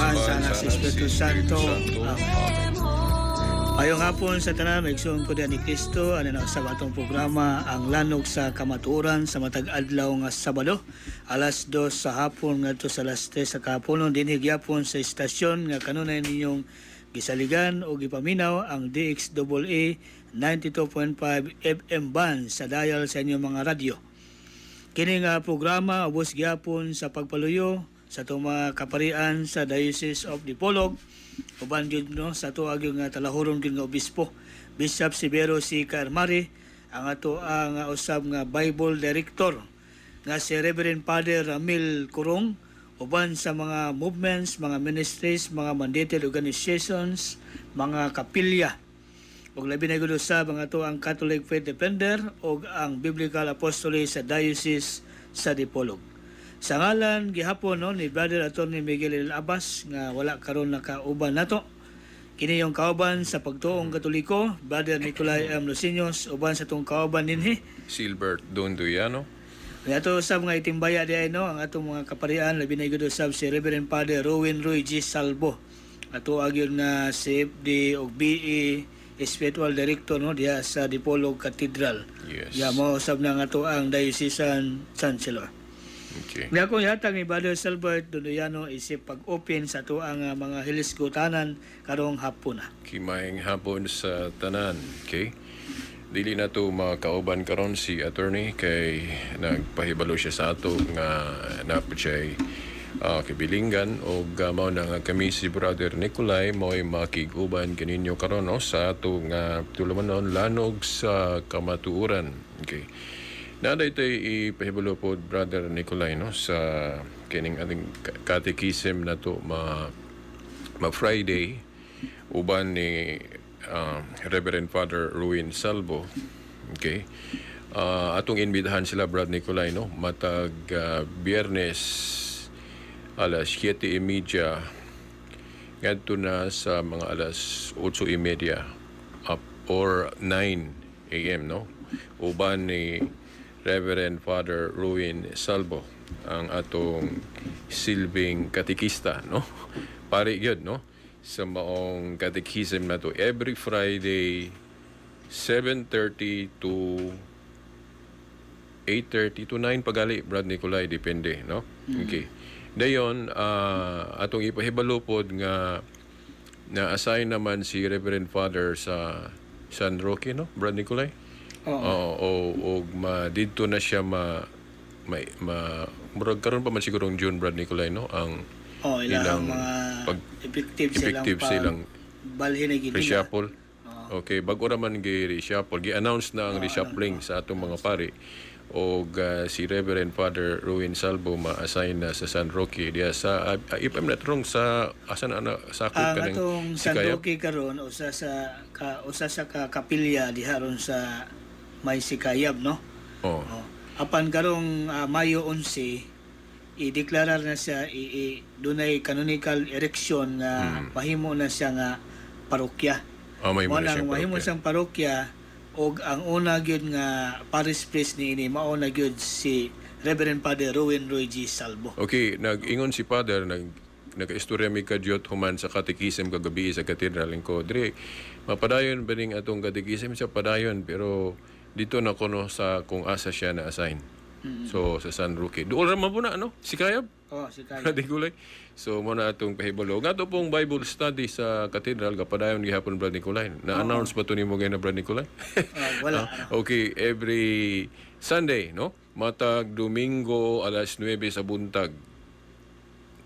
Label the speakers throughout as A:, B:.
A: Panginoon, sa anak, sa Espiritu Santo. Amen. Ngayong hapon sa tanan, maigsoon po ni Kristo, ano na sa atong programa, ang lanog sa kamaturan sa matag-adlaw nga Sabado, alas 2 sa hapon nga to sa alas sa kapunon, dinig yapon sa istasyon nga kanunay ninyong gisaligan o gipaminaw ang DXAA 92.5 FM band sa dial sa inyong mga radyo. Kini nga programa ubos gyapon sa pagpaluyo sa itong mga kaparian sa Diocese of Dipolog uban gyud no sa ato agyong ah, nga talahuron gyud nga obispo Bishop Severo C. Carmari ang ato ang ah, usab nga Bible Director nga si Reverend Father Ramil Kurong uban sa mga movements, mga ministries, mga mandated organizations, mga kapilya. Ug labi na gud usab ang ato ang Catholic Faith Defender og ang Biblical Apostolate sa Diocese sa Dipolog. Sa ngalan gihapon no ni Brother Attorney Miguel L. Abbas nga wala karon nakauban nato. Kini yung kauban sa pagtuong Katoliko, Brother Nicolay M. Losinos, uban sa tong kauban ninhi.
B: Silbert Dunduyano.
A: Ato sab nga itimbaya di no ang atong mga kaparian labi na igod sab si Reverend Father Rowan Roy G. Salvo. Ato agyon nga CFD og BE spiritual director no diha sa Dipolog Cathedral. Yes. Ya mao sab na nga to ang diocesan chancellor. Okay. Gakong yatag ni Brother Selbert Duluyano isip pag-open sa tuang uh, mga hilisgutanan karong hapon na. Ah.
B: Kimaing hapon sa tanan, okay? Dili na to makauban karon si attorney kay nagpahibalo siya sa ato nga napod siya uh, kibilingan ah, o gamaw na nga kami si Brother Nicolay mo'y makiguban kaninyo karon no, sa ato nga tulumanon lanog sa kamatuuran. Okay. Nada ito ipahibulo po, Brother Nicolay, no, sa kining ating katekism na to ma, ma Friday, uban ni uh, Reverend Father Ruin Salvo. Okay. Uh, atong inbitahan sila, Brad Nicolay, no, matag uh, biyernes alas 7.30 ngadto na sa mga alas 8.30 up or 9 a.m. no uban ni Reverend Father Ruin Salvo ang atong silbing katikista no pare gyud no sa maong catechism na to every Friday 7:30 to 8:30 to 9 pagali Brad Nicolai, depende no mm. okay dayon uh, ah, atong ipahibalo pod nga na-assign naman si Reverend Father sa San Roque no Brad Nicolai? Oo. Oo, oo, og ma dito na siya ma may ma murag karon pa man siguro ang June Brad Nicolay no ang
A: oh, ilang, ilang mga pag, effective, effective silang, silang balhin na reshuffle.
B: Oh. Okay, bago ra gi reshuffle, gi-announce na ang oh, reshuffling sa atong mga pari o uh, ah, si Reverend Father Ruin Salvo ma-assign na sa San Roque diya sa uh, if I'm not wrong sa asan ana sa ako ang kanang San Roque
A: karon o sa ka, usa sa ka, kapilya diha ron sa may sikayab, no? Oo. Oh. Apan karong ah, Mayo 11, ideklara na siya, i, i, dunay canonical erection nga hmm. mahimo na siya nga parokya.
B: Oh, may Mao muna nang mahimo
A: parokya. parokya og ang una gyud nga parish priest ni ini mao na gyud si Reverend Father Rowan Roy G. Salvo.
B: Okay, nag-ingon si Father, nag nakaistorya mi ka Diyot human sa katikism kagabi sa katedral ng Kodre. Mapadayon ba ning atong katikism sa padayon pero dito na ko no sa kung asa siya na-assign. Mm-hmm. So, sa San Roque. Doon raman po na, ano? Si Kayab? oh, si Kayab. Di gulay. So, mo na itong pahibalo. Nga pong Bible study sa Cathedral, kapadayon gihapon Brad Nicolay. Na-announce oh. ba ni mo na Brad Nicolay? uh, wala. ah, okay, every Sunday, no? Matag Domingo alas 9 sa buntag.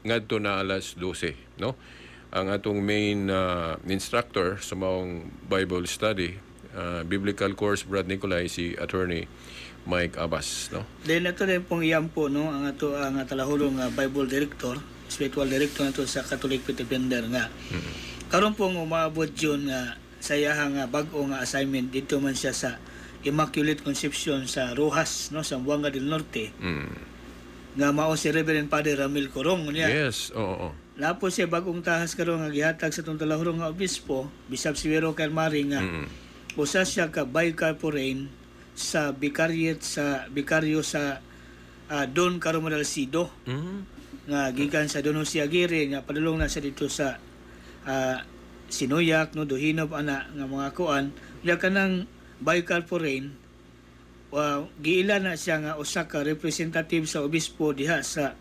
B: Ngadto na alas 12, no? Ang atong main uh, instructor sa maong Bible study, uh, biblical course Brad Nicolay si attorney Mike Abbas no
A: Then ato rin pong iyan po no ang ato ang talahulong uh, Bible director spiritual director nato sa Catholic Defender nga mm-hmm. karon pong umaabot yun nga uh, sayahang nga uh, bag-o nga assignment dito man siya sa Immaculate Conception sa Rojas no sa Buanga del Norte mm-hmm nga mao si Reverend Padre Ramil Corong niya. Yes, oo. oo. Lapos siya bagong tahas karon nga gihatag sa tong talahurong nga obispo, Bishop Severo Carmari nga mm-hmm usa siya ka bicarporane sa bikaryet sa bikaryo sa uh, Don Carmodalcido mm-hmm. nga gikan sa Don Jose Aguirre nga padulong na sa dito sa uh, ah, Sinuyak no Duhinop ana nga mga kuan ya kanang bicarporane uh, ah, giila na siya nga usa ka representative sa obispo diha sa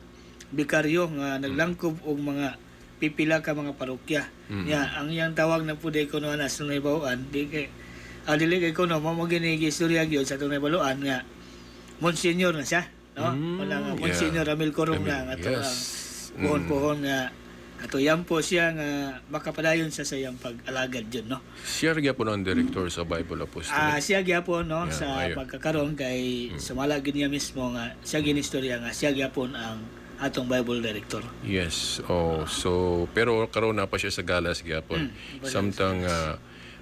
A: bikaryo nga mm-hmm. naglangkob og mga pipila ka mga parokya. Mm-hmm. Ya, ang iyang tawag na pud day kuno na sa naibawan, di kay uh, dili kay kuno mo mo istorya gyud sa tunay baluan nga Monsignor na siya, no? Mm, Wala nga Monsignor yeah. Ramil Corong na nga yes. ang pohon-pohon mm. nga ato po siya nga makapadayon sa sayang pag-alagad dyan, no?
B: Siya gyapon ang director mm. sa Bible Apostolic. Ah, siya
A: gyapon no yeah, sa ayo.
B: pagkakaroon kay mm.
A: sumala niya mismo nga siya ginistorya nga siya gyapon ang atong Bible director.
B: Yes. Oh, so pero karon na pa siya sa Galas gyapon. Mm, Samtang uh,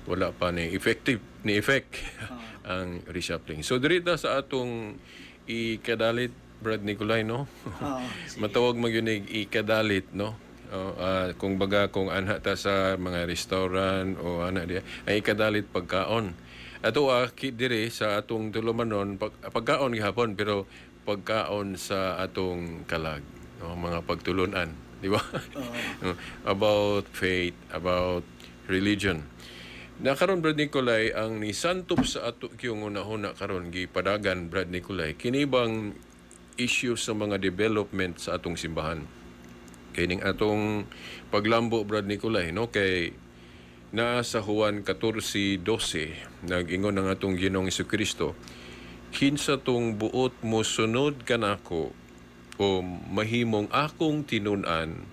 B: wala pa ni effective ni effect ah. ang reshuffling. So dirita sa atong ikadalit Brad Nicolay no. Ah, Matawag magyunig ikadalit no. Uh, kung baga kung anha ta sa mga restaurant o ana dia ay ikadalit pagkaon. Ato uh, dire sa atong tulumanon pag, pagkaon gihapon pero pagkaon sa atong kalag no mga pagtulunan di ba? about faith, about religion. Nakaron Brad Nicolay ang ni Santop sa ato kiyong una-una karon gipadagan Brad Nicolay kinibang issue sa mga development sa atong simbahan. Kay ning atong paglambo Brad Nicolay no kay na sa Juan 14:12 nagingon ang atong Ginoong Kristo kinsa tong buot mo sunod kanako o mahimong akong tinunan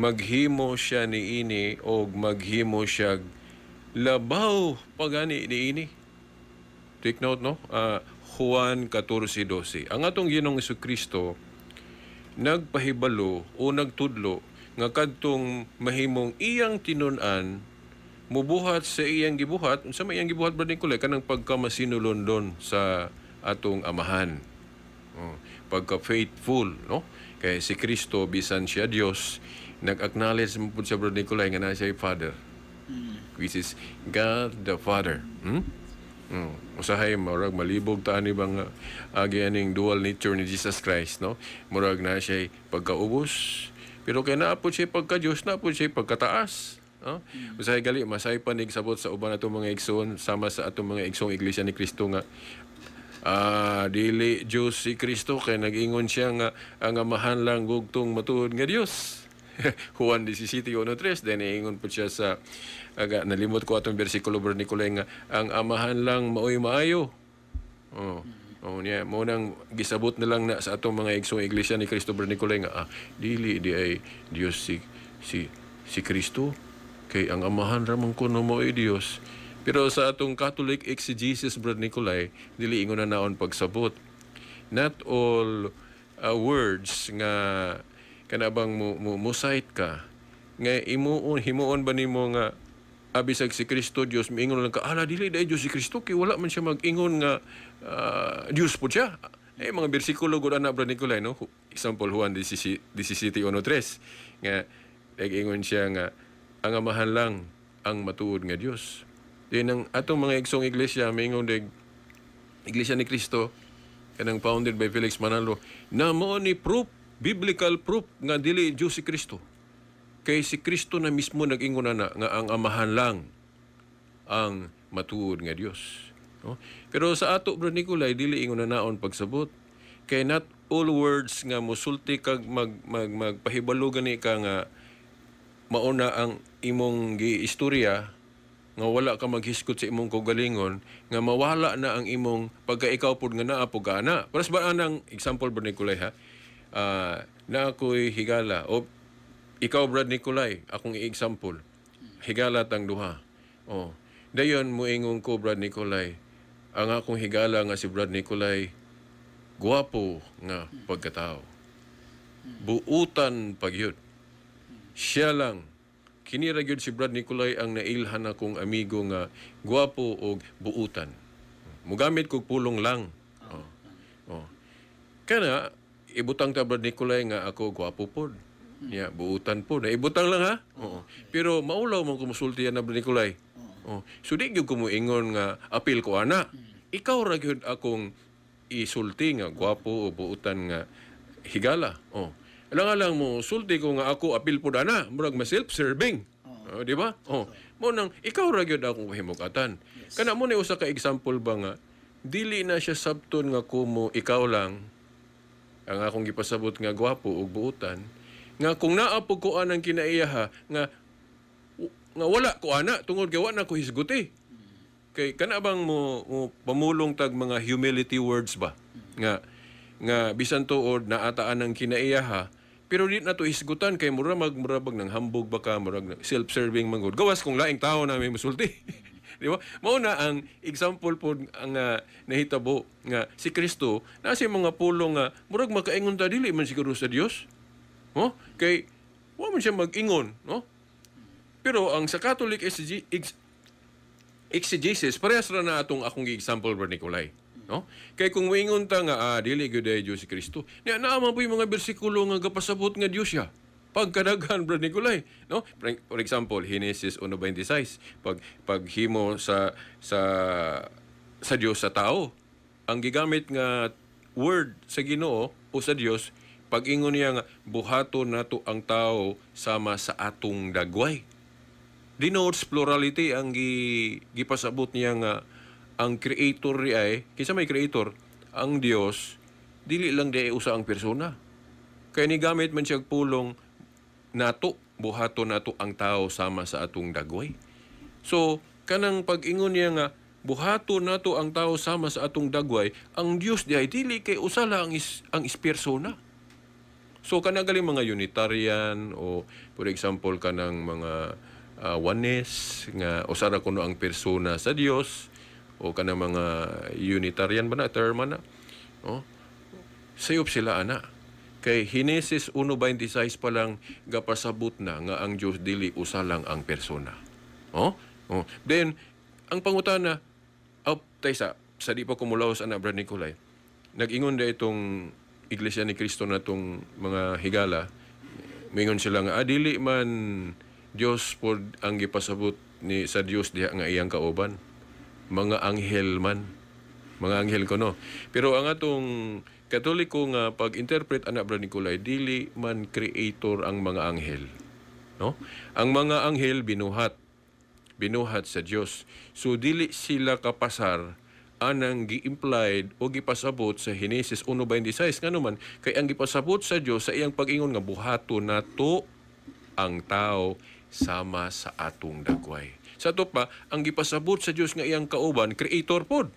B: maghimo siya ni ini og maghimo siya labaw pagani ini. Take note no, uh, Juan 14:12. Ang atong Ginoong Kristo nagpahibalo o nagtudlo nga kadtong mahimong iyang tinunan mubuhat sa iyang gibuhat unsa may iyang gibuhat ba Nicole kanang pagkamasinulondon sa atong amahan. Oh, pagka faithful no kay si Kristo bisan siya Dios nag-acknowledge mo pud siya brother Nicolay nga na siya father. Mm which is God the Father. Hmm? Mm. Usahay murag malibog ta ani bang ah, agi aning dual nature ni Jesus Christ no. Murag na siya pagkaubos pero kay naa siya pagka Dios na pud siya pagkataas. No? Mm. Usahay gali masay panig sabot sa uban ato mga igsoon sama sa ato mga igsong iglesia ni Kristo nga ah dili Dios si Kristo kay nagingon siya nga ang amahan lang gugtong matuod nga Dios. Juan 17:13 then ingon po siya sa aga nalimot ko atong bersikulo bernikulo nga ang amahan lang maoy maayo. Oh. Oh yeah. mo nang gisabot na lang na sa atong mga igsoong iglesia ni Kristo Bernicolay nga ah, dili di ay Dios si si si Kristo kay ang amahan ra man kuno mo ay Dios. Pero sa atong Catholic exegesis Bernicolay dili ingon na naon pagsabot. Not all uh, words nga kanabang mo, mo, mo sight ka nga imuon himuon ba nimo nga abisag si Kristo Dios miingon lang ka ala dili dai Dios si Kristo kay wala man siya magingon nga uh, ah, Dios pud siya eh mga bersikulo gud ana bro Nicolay no example Juan 17 17:13 nga nagingon siya nga ang amahan lang ang matuod nga Dios din ang atong mga igsong iglesia miingon dig iglesia ni Kristo kanang founded by Felix Manalo na mo ni proof biblical proof nga dili Dios si Kristo. Kay si Kristo na mismo nag-ingon na nga ang amahan lang ang matuod nga Dios. No? Pero sa ato bro Nicolay dili ingon na naon pagsabot kay not all words nga musulti kag mag, mag magpahibalo gani ka nga mauna ang imong giistorya nga wala ka maghiskot sa imong kaugalingon nga mawala na ang imong pagkaikaw pod nga naa pug Para sa anang example bro Nicolay ha uh, na ako'y higala. O ikaw, Brad Nicolay, akong i-example. Higala tang duha. O, dayon mo ingong ko, Brad Nicolay, ang akong higala nga si Brad Nicolay, guwapo nga pagkatao. Buutan pagyud. Siya lang kinira gyud si Brad Nicolay ang nailhan akong amigo nga guwapo og buutan. Mugamit kog pulong lang. Oh. Oh. Kana ibutang ta ba Nikolay nga ako gwapo pod. Niya, yeah, buutan po. Naibutang lang ha? Oo. Pero maulaw mo kumusulti yan na ba Nikolay? Oo. So di gyud ko ingon nga apil ko ana. Ikaw ra gyud akong isulti nga gwapo o buutan nga higala. Oh. Alang-alang mo, sulti ko nga ako, apil po na murag ma self-serving. Oh. oh di ba? Oh. Mo nang, ikaw ra gyud akong himugatan. Yes. Kana mo ni usa ka example ba nga, dili na siya sabton nga kumo ikaw lang ang akong gipasabot nga gwapo og buutan, nga kung naapog ko anang kinaiyaha, nga, nga wala ko ana, tungod gawa na ko hisguti. Kay, kana bang mo, mo pamulong tag mga humility words ba? Mm-hmm. Nga, nga bisan tuod na ataan ang kinaiyaha, pero di na to isgutan kay mura magmurabag ng hambog baka murag self-serving manggod. Gawas kung laing tao na may musulti. Di ba? Mao na ang example po ang uh, nahitabo nga si Kristo na si mga pulong nga uh, murag makaingon ta dili man siguro sa Dios. No? Kay wa man siya magingon, no? Pero ang sa Catholic exeg- exegesis, parehas ra na atong akong example bro Nikolay. No? Kay kung moingon ta nga ah, dili gyud ay Dios si Kristo. Niya naa man po yung mga bersikulo nga gapasabot nga Dios siya pagkadaghan brad Nicolay no for example Genesis 1:26 pag paghimo sa sa sa Dios sa tao ang gigamit nga word sa Ginoo o sa Dios pag-ingon niya nga buhaton nato ang tao sama sa atong dagway denotes plurality ang gi, gipasabot niya nga ang creator ni ay kinsa may creator ang Dios dili lang di usa ang persona kay ni gamit man siya pulong nato buhato nato ang tao sama sa atong dagway. So kanang pag-ingon niya nga buhato nato ang tao sama sa atong dagway, ang Dios diay dili kay usala ang, is, ang ispersona. So kanagaling mga Unitarian o for example kanang mga uh, oneness nga usa ra kuno ang persona sa Dios o kanang mga Unitarian ba na term na. Oh. Sayop sila ana Kay Hinesis 1.26 pa lang gapasabot na nga ang Dios dili usa lang ang persona. Oh? oh. Then ang pangutana up taysa sa di pa kumulaos ana Brad Nicolay. Nag-ingon da itong Iglesia ni Kristo na itong mga higala, mingon sila nga, adili ah, man Dios po ang gipasabot ni sa Dios diha nga iyang kauban. Mga anghel man. Mga anghel ko no. Pero ang atong Katoliko nga pag-interpret anak bra Nikolay dili man creator ang mga anghel. No? Ang mga anghel binuhat binuhat sa Dios. So dili sila kapasar anang gi-implied o gipasabot sa Genesis 1.26 nga naman kay ang gipasabot sa Dios sa iyang pag-ingon nga buhato nato ang tao sama sa atong dagway. Sa ito pa, ang gipasabot sa Dios nga iyang kauban, creator pod.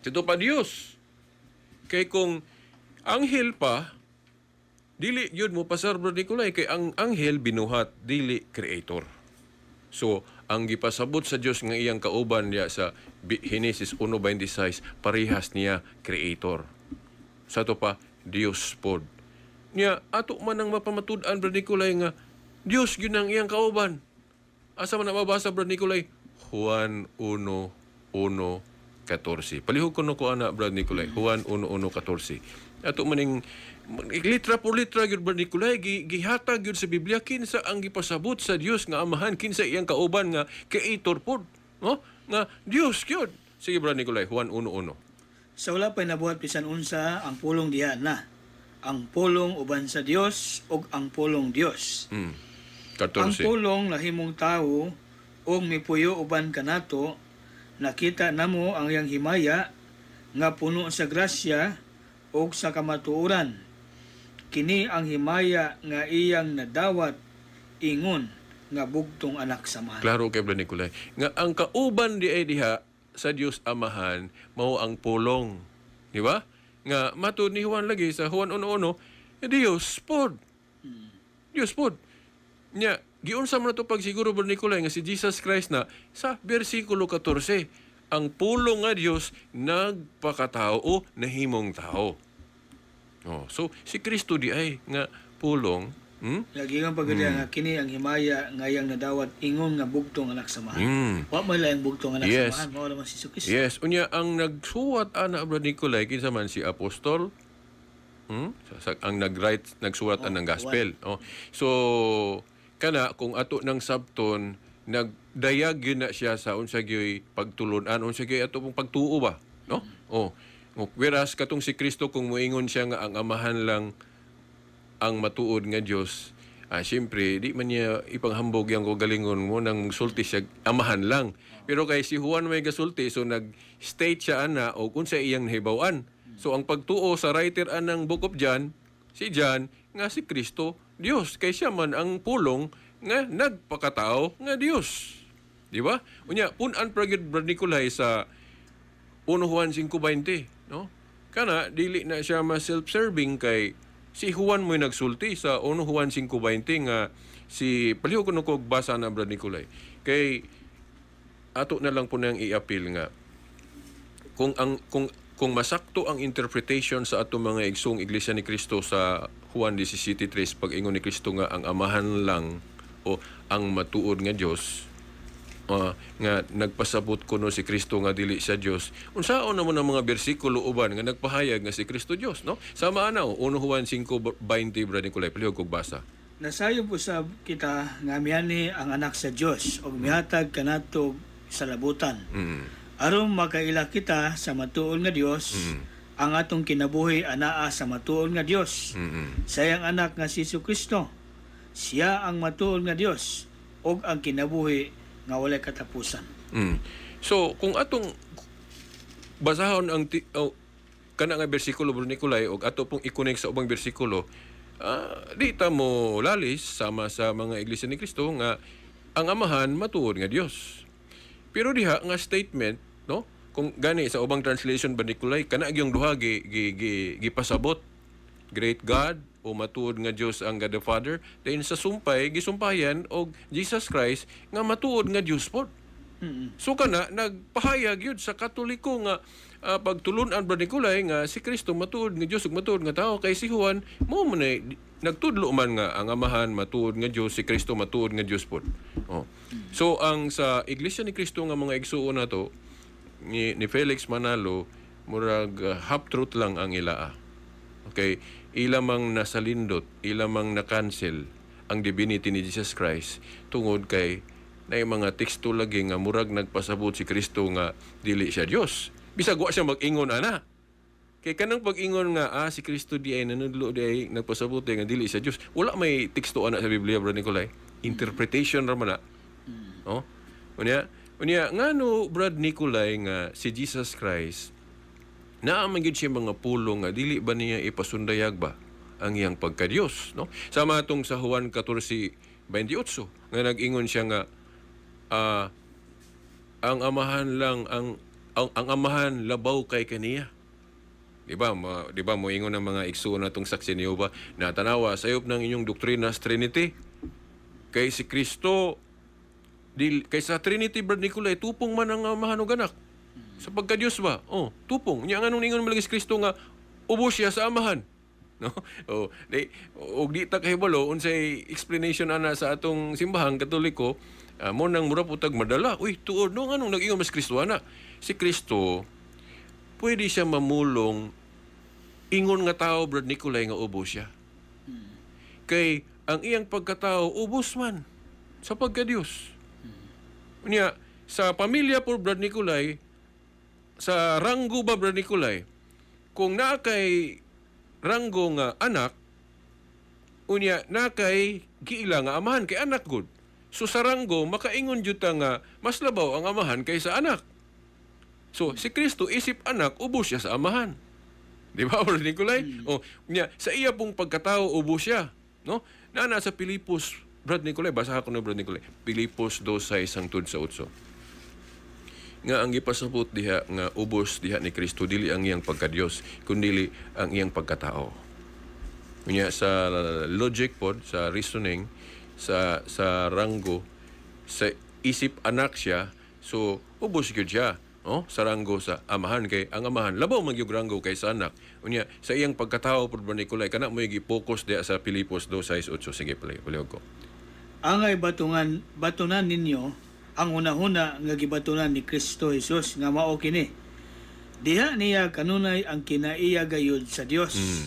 B: Sa ito pa Dios. Kay kung anghel pa, dili yun mo pasar bro Nicolay kay ang anghel binuhat dili creator. So ang gipasabot sa Dios nga iyang kauban niya sa Genesis 1:26 parehas niya creator. Sa to pa Dios pod. Niya ato man ang mapamatud-an bro nga Dios gyud ang iyang kauban. Asa man mabasa, bro Nicolay? Juan 1:1 14. Palihog ko ko ana Brad Nicolay. Juan 11:14. Ato maning litra por litra gyud Brad Nicolay gi, gihatag gyud sa Biblia kinsa ang gipasabot sa Dios nga amahan kinsa iyang kauban nga creator pod. No? Nga Dios gyud. Sige Brad Nicolay, Juan 1:1. Sa
A: wala pa nabuhat bisan unsa ang pulong diha na. Ang pulong uban sa Dios og ang pulong Dios.
B: Mm. 14. Ang
A: pulong lahimong tawo og mipuyo uban kanato nakita namo ang iyang himaya nga puno sa grasya o sa kamatuoran. Kini ang himaya nga iyang nadawat ingon nga bugtong anak sa mahal.
B: Klaro kay Brad Nicolay. Nga ang kauban di ay diha sa Dios Amahan mao ang pulong. Di ba? Nga matud ni Juan lagi sa Juan 1:1, Dios pod. Hmm. Dios pod. Nya Giunsa man to pagsiguro Nicolay nga si Jesus Christ na sa bersikulo 14, ang pulong nga Dios nagpakatao o nahimong tao. Oh, so si Kristo di ay nga pulong Hmm?
A: Lagi nga pagkali hmm. nga kini ang himaya ngayang nadawat ingon nga bugtong anak
B: samahan. Hmm. Wa man lang bugtong anak yes. samahan, mao
A: naman si Jesus Yes,
B: unya ang nagsuwat ana Brad Nicolay kinsa man si apostol hmm? ang nag-write, nagsuwat oh, ng gospel. Oh. So kana kung ato ng sabton nagdayag yun na siya sa unsa gyoy pagtulunan unsa gyoy ato pong pagtuo ba no oh. oh whereas katong si Kristo kung moingon siya nga ang amahan lang ang matuod nga Dios ah, siyempre, di man niya ipanghambog yang kagalingon mo nang sulti siya, amahan lang. Pero kay si Juan may gasulti, so nag-state siya ana o kung sa iyang hibawan. So ang pagtuo sa writer anang Book of John, si John, nga si Kristo, Dios kaysa man ang pulong nga nagpakatao nga Dios. Di ba? Unya, punan pragid Nikolay sa 1 Juan 5.20, no? Kana, dili na siya ma-self-serving kay si Juan mo nagsulti sa 1 Juan 5.20 nga si paliho ko nung basa na Brad Nicolay. Kay ato na lang po nang i-appeal nga kung ang kung kung masakto ang interpretation sa ato mga igsong Iglesia ni Kristo sa Juan 17:3 pag ingon ni Kristo nga ang amahan lang o ang matuod nga Dios uh, nga nagpasabot kuno si Kristo nga dili siya Dios unsaon naman ang mga bersikulo uban nga nagpahayag nga si Kristo Dios no sama ana 1 Juan 5:20 brad Nicolay palihog kog basa
A: Nasayo po sa kita nga miyani ang anak sa Dios og mihatag kanato sa labutan mm aron makaila kita sa matuon nga Dios mm-hmm. ang atong kinabuhi anaa sa matuon nga Dios mm-hmm. sayang anak nga si Kristo siya ang matuon nga Dios og ang kinabuhi nga walay katapusan
B: mm. so kung atong basahon ang ti- oh, kana nga bersikulo bro Nikolay og ato pong i-connect sa ubang bersikulo uh, di ta mo lalis sama sa mga iglesia ni Kristo nga ang amahan matuod nga Dios pero diha nga statement kung gani sa ubang translation banikulay kana gyung duha gi gi gi gipasabot great God o matuod nga Dios ang God the Father then sa sumpay gisumpayan og Jesus Christ nga matuod nga Dios pod So kana nagpahayag yun sa Katoliko nga uh, pagtulunan ba Nikolay nga si Kristo matuod nga Dios ug matuod nga tao kay si Juan mo man nagtudlo man nga ang amahan matuod nga Dios si Kristo matuod nga Dios pod. Oh. So ang sa Iglesia ni Kristo nga mga igsuon nato ni, ni Felix Manalo murag uh, half truth lang ang ilaa. Ah. Okay, ilamang nasalindot, ilamang na-cancel ang divinity ni Jesus Christ tungod kay na mga teksto lagi nga murag nagpasabot si Kristo nga dili siya Dios. Bisag wa siya mag-ingon ana. Kay kanang pag-ingon nga ah, si Kristo di ay nanudlo di ay nagpasabot nga dili siya Dios. Wala may teksto ana sa Biblia bro Nicolay. Interpretation ra man na. Ah. Mm. Oh? Unya, Unya, nga no, Brad Nicolay nga si Jesus Christ, na yun siya mga pulong nga, dili ba niya ipasundayag ba ang iyang pagka-Diyos, no? Sama atong sa Juan 14:28 nga nag-ingon siya nga uh, ang amahan lang ang ang, ang amahan labaw kay kaniya. Di ba? Ma, di ba mo ingon ang mga igsoon natong saksi ni ba na tanawa sayop ng inyong doktrina sa Trinity kay si Kristo Dil, kaysa Trinity Brad Nicolay, tupong man ang uh, mahanog anak. Hmm. Sa pagka-Diyos ba? Oh, tupong. Niya anong ningon malagis Kristo nga, ubos siya sa amahan. No? Oh, di, og di ta kahibalo, unsay explanation ana sa atong simbahan katoliko, uh, mo nang mura putag madala. Uy, tuod no, anong nag-ingon mas Kristo ana? Si Kristo, pwede siya mamulong ingon nga tao, Brad Nicolay, nga ubos siya. Hmm. Kay ang iyang pagkatao, ubos man sa pagka-Diyos. Niya, sa pamilya po, Brad Nicolay, sa ranggo ba, Brad Nicolay, kung na kay ranggo nga anak, unya na kay giila nga amahan kay anak gud. So sa ranggo, makaingon juta nga mas labaw ang amahan kaysa anak. So si Kristo isip anak, ubos siya sa amahan. Di ba, Brad Nicolay? Mm. O, oh, niya, sa iya pong pagkatao, ubos siya. No? Nana sa Pilipos Brad Nicolay, basa ako na Brad Nicolay, Pilipos do sa isang tud sa utso. Nga ang ipasabot diha nga ubos diha ni Kristo dili ang iyang pagkadios kundi ang iyang pagkatao. Unya sa logic pod sa reasoning sa sa ranggo sa isip anak siya so ubos gyud siya oh, sa ranggo sa amahan kay ang amahan labaw magyug ranggo kay sa anak unya sa iyang pagkatao pud ba Nikolay kana mo gi-focus diha sa Pilipos 2:8 sige play pala ko
A: angay batungan batunan ninyo ang unahuna nga gibatunan ni Kristo Hesus nga mao kini. Diha niya kanunay ang kinaiya gayud sa Dios. Mm.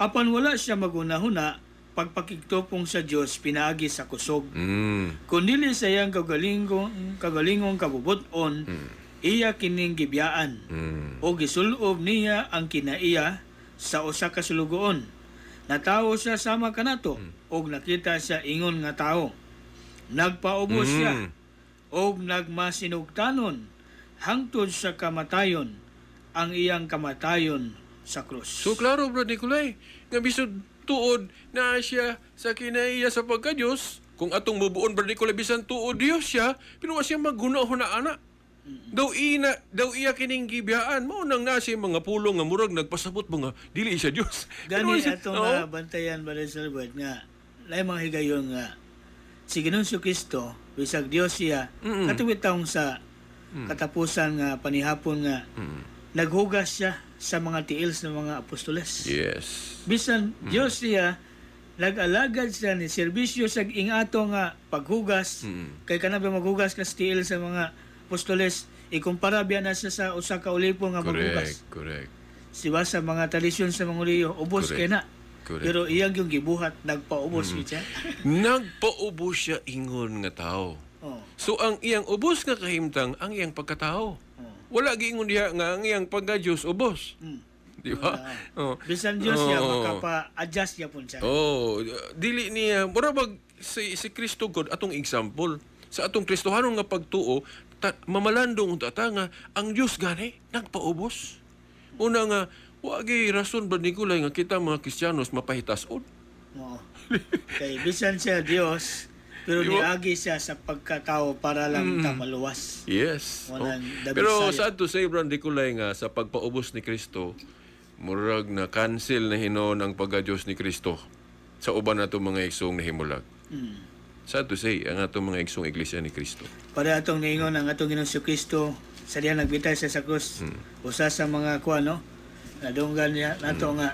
A: Apan wala siya magunahuna pagpakiktopong sa Dios pinaagi sa kusog.
B: Mm.
A: Kundili sa iyang kagalingong kagalingong kabubuton mm. iya kining gibyaan mm. o gisulob niya ang kinaiya sa usa ka sulugoon. Natawo siya sama kanato. Mm og nakita siya ingon nga tao. Nagpaubos mm. siya og nagmasinugtanon hangtod sa kamatayon ang iyang
B: kamatayon sa krus. So klaro bro Nikolay, nga bisod tuod na siya sa kinaiya sa pagkadyos, kung atong mubuon bro Nikolay bisan tuod Dios siya, pinuwa siya magguno na anak. Daw ina daw iya kining gibyaan mo nang nasi mga pulong nga murag nagpasabot mga dili siya Dios. Gani atong nga
A: bantayan ba sa nga lay mga higayon nga ah, si Ginunso Kristo bisag Dios siya mm-hmm. katuwid taong sa mm. katapusan nga panihapon nga mm-hmm. naghugas siya sa mga tiils ng mga apostoles.
B: Yes.
A: Bisan mm-hmm. Dios siya nag-alagad siya ni serbisyo sa ingato nga paghugas mm-hmm. kay kanabi maghugas ka sa tiil sa mga apostoles ikumpara biya na siya sa usa ka ulipo nga maghugas. Correct, correct. Siba sa mga tradisyon sa mga uliyo ubos kay na. Correct. Pero iyang yung gibuhat,
B: nagpaubos mm. siya. nagpaubos siya ingon nga tao. Oh. So ang iyang ubos nga kahimtang ang iyang pagkatao. Oh. Wala giingon niya nga ang iyang pagka-Dios ubos. Mm. Di ba? Uh, oh. Bisan Dios oh. niya makapa-adjust niya pun siya. Oh, dili niya mura bag si si Kristo God atong example sa atong Kristohanon nga pagtuo ta, mamalandong unta nga ang Dios gani nagpaubos. Una nga Wagi rason ba Nikolay nga kita mga Kristiyanos mapahitason?
A: Oo. Kay bisan siya Dios, pero diba? niagi siya sa pagkatao para lang mm. ka maluwas. Yes. oh. Pero sad
B: to say, Brand Nicolay nga, sa pagpaubos ni Kristo, murag na cancel na hinon ang pagkadyos ni Kristo sa uban na mga iksong nahimulag. Mm. Sad to say, ang atong mga iksong iglesia ni Kristo.
A: Para atong niingon ang atong si Kristo, sa diyan nagbitay sa sa krus, mm. usa sa mga kuha, no? nadunggan niya nato mm. nga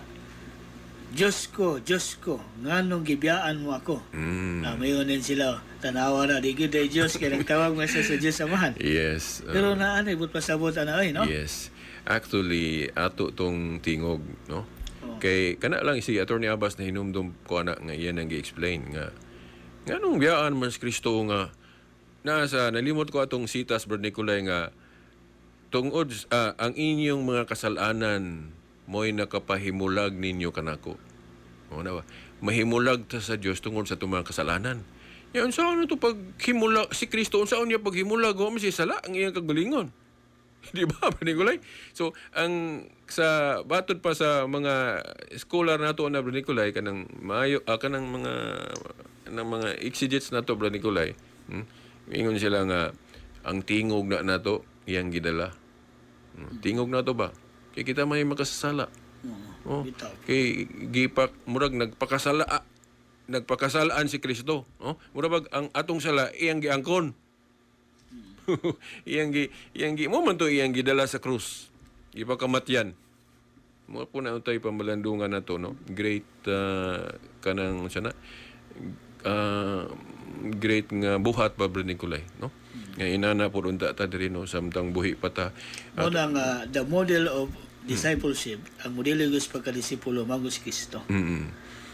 A: Diyos ko, Diyos ko, nga nung gibiyaan mo ako. Mm. Na ah, mayunin sila, oh. tanawa na, di good day Diyos, kaya nagtawag mo sa Diyos
B: samahan. Yes. Uh, Pero
A: na ano, ibut pasabot na ay, no?
B: Yes. Actually, ato tong tingog, no? Oh. Kay, kana lang si Attorney Abbas na hinumdum ko na nga iyan ang gi-explain nga. nganong nung biyaan si Kristo nga, nasa, nalimot ko atong sitas, Brad Nicolay, nga, tungod uh, ang inyong mga kasalanan mo'y nakapahimulag ninyo kanako. O na ba? Mahimulag ta sa Dios tungod sa tumang kasalanan. Yan sa ano to paghimulag si Kristo unsa niya paghimulag o si sala ang iyang kagalingon. Di ba, Brinicolay? So, ang sa batod pa sa mga scholar nato na Brinicolay kanang mayo, uh, ah, kanang mga kanang mga exegetes nato Brinicolay. Hmm? Ingon sila nga ang tingog na nato iyang gidala. Hmm? Tingog na to ba? Kaya kita may makasasala. Oh. Kay gipak murag nagpakasala ah, nagpakasalaan si Kristo. Oh. Murag ang atong sala iyang giangkon. Hmm. iyang gi iyang gi mo man to iyang gidala sa krus. Gipakamatyan. Mo po na untay pambalandungan nato no. Great uh, kanang sana uh, ah, great nga buhat pa Brad Nicolay no nga inana po unta ta diri no samtang buhi pa ta mo
A: nang uh, the model of discipleship mm. ang modelo gus pagkadisipulo magus Kristo mm-hmm.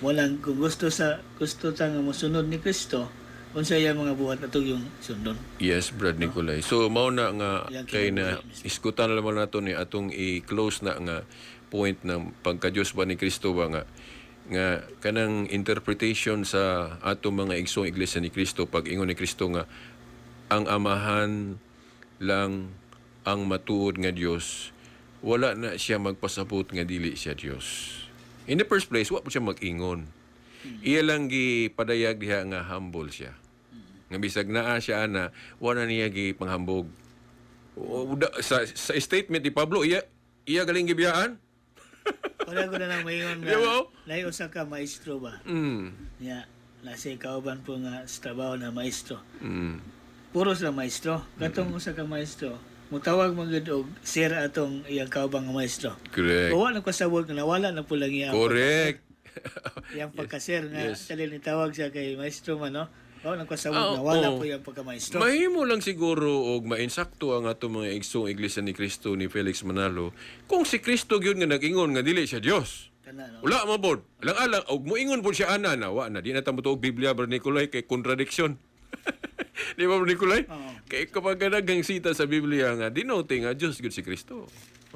A: mo lang kung gusto sa gusto ta nga mosunod ni Kristo unsa iya mga buhat ato yung sundon
B: yes brad no? so mao na nga kay na iskutan lamang nato ni atong i-close na nga point ng pagka-Dios ba ni Kristo ba nga nga kanang interpretation sa ato mga igsoong iglesia ni Kristo pag ingon ni Kristo nga ang amahan lang ang matuod nga Dios wala na siya magpasabot nga dili siya Dios in the first place wa po siya magingon iya lang gi padayag diha nga humble siya nga bisag naa siya ana wala niya gi panghambog sa, sa statement ni Pablo iya iya galing gibiyaan
A: wala ko na lang mayon nga lahi usa ka maestro ba
B: mm.
A: ya yeah. nasa ikaw po nga sa trabaho na maestro mm puro sa maestro. Katong mm-hmm. usa ka maestro, mutawag mo gud og sir atong iyang kaubang nga maestro.
B: Correct. Wala
A: na pasabot na wala na pulang iya. Correct. yang pagkasir yes. nga yes. tali ni tawag sa kay maestro man no. Oh, nagkasawag oh, na wala oh. po yung pagkamaestro. Mahimo
B: lang siguro og mainsakto ang ato mga igsong iglesia ni Kristo ni Felix Manalo kung si Kristo gyud nga nagingon nga dili siya Dios. Kana, no? Wala mo bod. Alang-alang og muingon po siya ana na wa na di na ta mo Biblia vernacular kay kontradiksyon. Di ba, Nicolay? Oo. Kaya kapag nagang sita sa Biblia nga, dinote nga, Diyos, good si Kristo.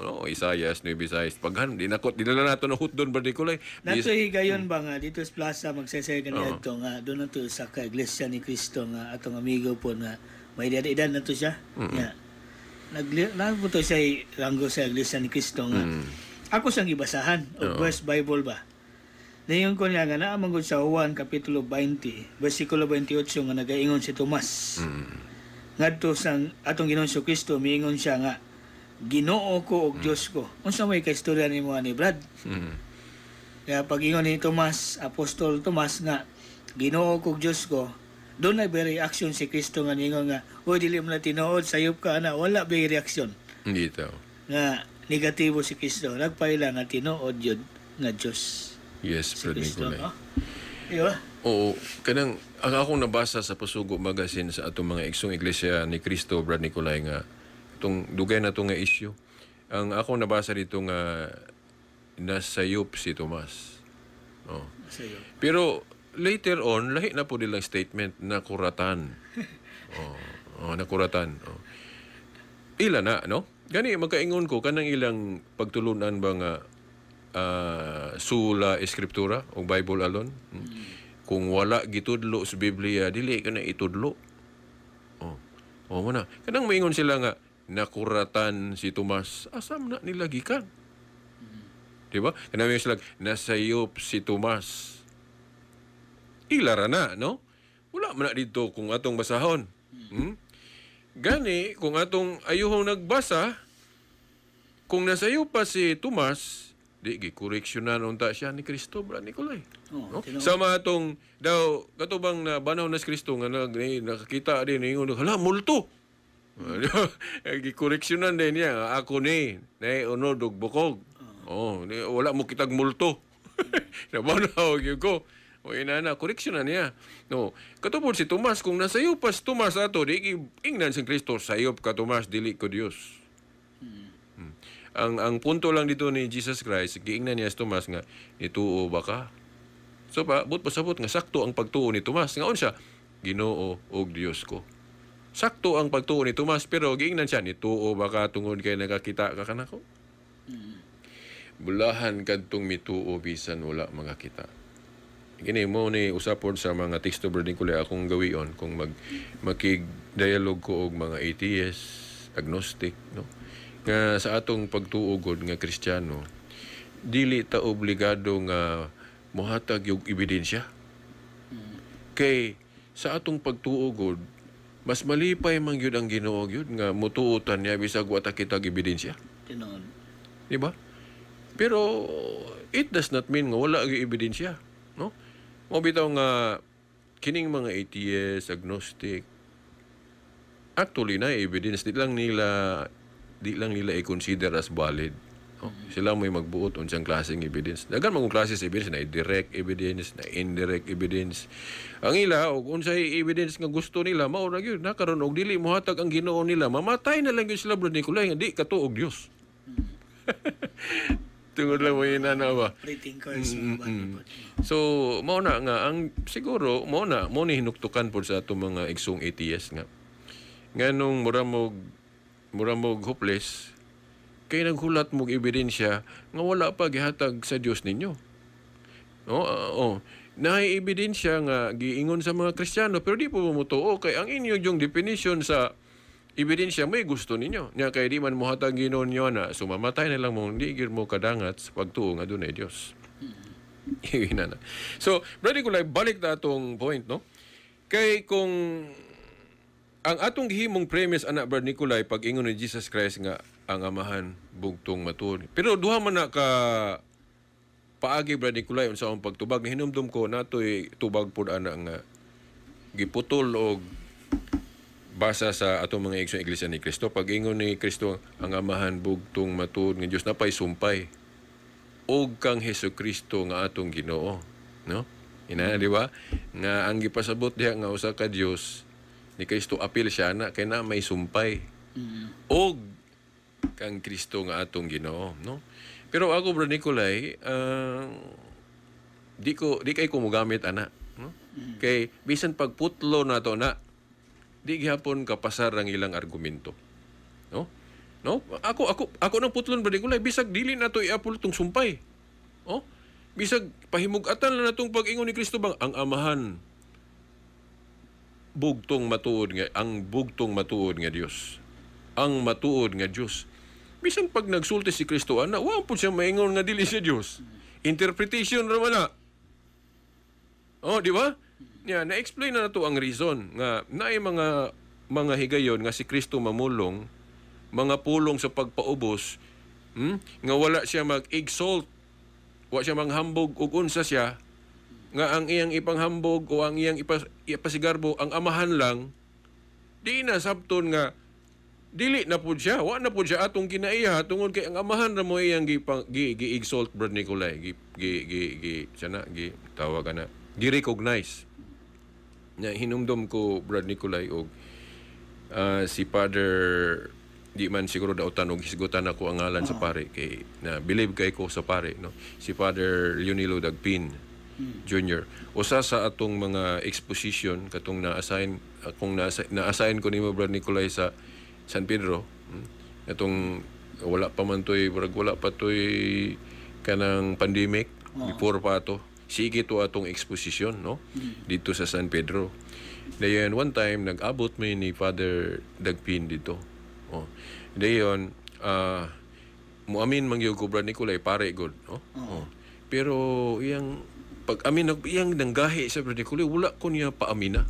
B: Ano, Isaiah, Nueva Isaiah, paghan, dinakot, dinala nato na hutdon ba, Nato Dato higayon
A: ba nga, dito sa plaza, magsasaya ka na ito nga, doon na to sa iglesia ni Kristo nga, atong amigo po nga, may edad-edad na to siya. Mm-hmm. Yeah. Nag, nagpunto siya ranggo sa iglesia ni Kristo nga. Mm-hmm. Ako siyang ibasahan, o course, Bible ba? Dayon ko niya nga naa manggod sa Juan kapitulo 20, versikulo 28 nga nagaingon si Tomas. Mm. Mm-hmm. to sang atong Ginoong si Kristo miingon siya nga Ginoo ko og mm. Mm-hmm. Dios ko. Unsa may kaistorya nimo ni Brad? Mm. Kaya pag ingon ni Tomas, Apostol Tomas nga Ginoo ko og Dios ko, doon ay very reaction si Kristo nga ningon nga, "Oy dili mo na tinuod, sayop ka na." Wala bay reaction. Dito. Nga negatibo si Kristo, nagpailan nga tinuod yun nga Dios.
B: Yes, si Brad Nicolay. No?
A: Ah. Iyon?
B: Oo. Kanang, ang akong nabasa sa Pasugo Magazine sa atong mga eksong iglesia ni Kristo, Brad Nicolay, nga itong dugay na itong nga issue. Ang akong nabasa dito nga nasayop si Tomas. Oh. Pero later on, lahi na po nilang statement na kuratan. oh, oh, na kuratan. Oh. Ila na, no? Gani, magkaingon ko, kanang ilang pagtulunan ba nga uh, sula eskriptura o Bible alone. Hmm. Kung wala gitudlo sa Biblia, dili ka na itudlo. Oh. Oh, mo na. Kanang maingon sila nga, nakuratan si Tomas, asam na nila gikan. Hmm. Diba? Kanang maingon sila, nasayop si Tomas. Ilara na, no? Wala man na dito kung atong basahon. Hmm? Gani, kung atong ayuhong nagbasa, kung nasayop pa si Tomas, di gikoreksyonan unta siya ni Kristo bra Nikolay. Oh, no? Sama atong daw katubang na banaw na si Kristo nga nag, nakakita din ingon hala multo. Eh, gikoreksyonan din niya ako ni nay unod og bukog. Oh, oh di, wala mo kitag multo. Nabanaw gyud ko. O inana, koreksyon na niya. No. Katubod si Tomas, kung nasayop pas Tomas ato, di ingnan si Kristo, sayop ka Tomas, dili ko Dios ang ang punto lang dito ni Jesus Christ, giingnan niya si Tomas nga, nituo ba ka? So pa, but pasabot nga, sakto ang pagtuo ni Tomas. Nga siya, ginoo og Diyos ko. Sakto ang pagtuo ni Tomas, pero giingnan siya, nituo ba ka tungod kay nakakita ka kanako? Mm-hmm. Bulahan kadtong mituo bisan wala mga kita. Gini mo ni usapon sa mga texto burden ko akong gawion kung mag mm-hmm. makig dialogue ko og mga atheist, agnostic, no? nga sa atong pagtuogod nga Kristiyano dili ta obligado nga mohatag yung ebidensya. Kay sa atong pagtuogod, mas malipay man gyud ang Ginoo gyud nga mutuotan niya bisag wata kita kita ebidensya. Di ba? Pero it does not mean nga wala gyud ebidensya, no? Mo bitaw nga kining mga atheist, agnostic, actually na evidence di lang nila di lang nila i-consider as valid. No? Sila may magbuot unsang klaseng evidence. Dagan mga klase sa evidence na direct evidence, na indirect evidence. Ang ila og unsay evidence nga gusto nila mao ra gyud nakaron og dili mohatag ang Ginoo nila. Mamatay na lang gyud sila bro Nicolay nga di katuog Dios. tungod lang mo yun ano ba mm, mm, mm. so mao na nga ang siguro mao na mao ni hinuktukan po sa ato mga igsong ATS nga Nga nganong mura mo mura mo hopeless, kay naghulat mo ebidensya nga wala pa gihatag sa Dios ninyo. Ah, oh, uh, oh. Naay ebidensya nga giingon sa mga Kristiyano pero di po mo tuo kay ang inyo yung definition sa ebidensya may gusto ninyo. Nya kay di man mo hatag ginon nyo na sumamatay na lang mo hindi mo kadangat sa pagtuo nga dunay Dios. so, brother ko balik na atong point, no? Kay kung ang atong gihimong premise anak Brad Nicolay pag ingon ni Jesus Christ nga ang amahan bugtong matud. Pero duha man na ka paagi Brad Nicolay unsa ang pagtubag hinumdum ko natoy tubag pud ana nga giputol og basa sa atong mga igsoong iglesia ni Kristo pag ingon ni Kristo ang amahan bugtong matud nga Dios napay sumpay og kang Hesus Kristo nga atong Ginoo no ina di ba nga ang gipasabot diha nga usa ka Dios ni Kristo apil siya na kay na may sumpay. Mm. Og kang Kristo nga atong Ginoo, no? Pero ako bro Nicolay, uh, di ko di kay kumugamit ana, no? Mm. Kay bisan pagputlo na to na di gihapon kapasar ang ilang argumento. No? No? Ako ako ako nang putlon bro Nicolay bisag dili na iapul tong sumpay. Oh? Bisag pahimug-atan na natong pag-ingon ni Kristo bang ang amahan bugtong matuod nga ang bugtong matuod nga Dios. Ang matuod nga Dios. Bisan pag nagsulti si Kristo ana, wa pud siya maingon nga dili siya Dios. Interpretation ra man Oh, di ba? Yeah, na-explain na nato ang reason nga naay mga mga higayon nga si Kristo mamulong mga pulong sa pagpaubos hmm? nga wala siya mag-exalt wa siya manghambog og unsa siya nga ang iyang ipanghambog o ang iyang ipas, ipasigarbo ang amahan lang di na sabton nga dili na pud siya wa na pud siya atong kinaiha tungod kay ang amahan ra mo iyang gi gi, gi exalt brad Nicolay gi gi gi, gi sana gi tawag na gi recognize na hinumdom ko brad Nicolay og uh, ah, si father di man siguro dautan og hisgutan ako ang ngalan sa pare kay na believe kay ko sa pare no si father Leonilo Dagpin Mm. Junior. Usa sa atong mga exposition katong na-assign kung na-assign, ko ni Brad Nicolay sa San Pedro. Katong mm, wala pa man toy wala pa toy kanang pandemic oh. before pa to sige to atong exposition no mm. dito sa San Pedro dayon one time nag-abot may ni Father Dagpin dito oh dayon uh, ah, muamin mangyog ko brad Nicolay pare god no oh. oh. pero iyang pag amin nag iyang nanggahi sa particular wala ko niya paamina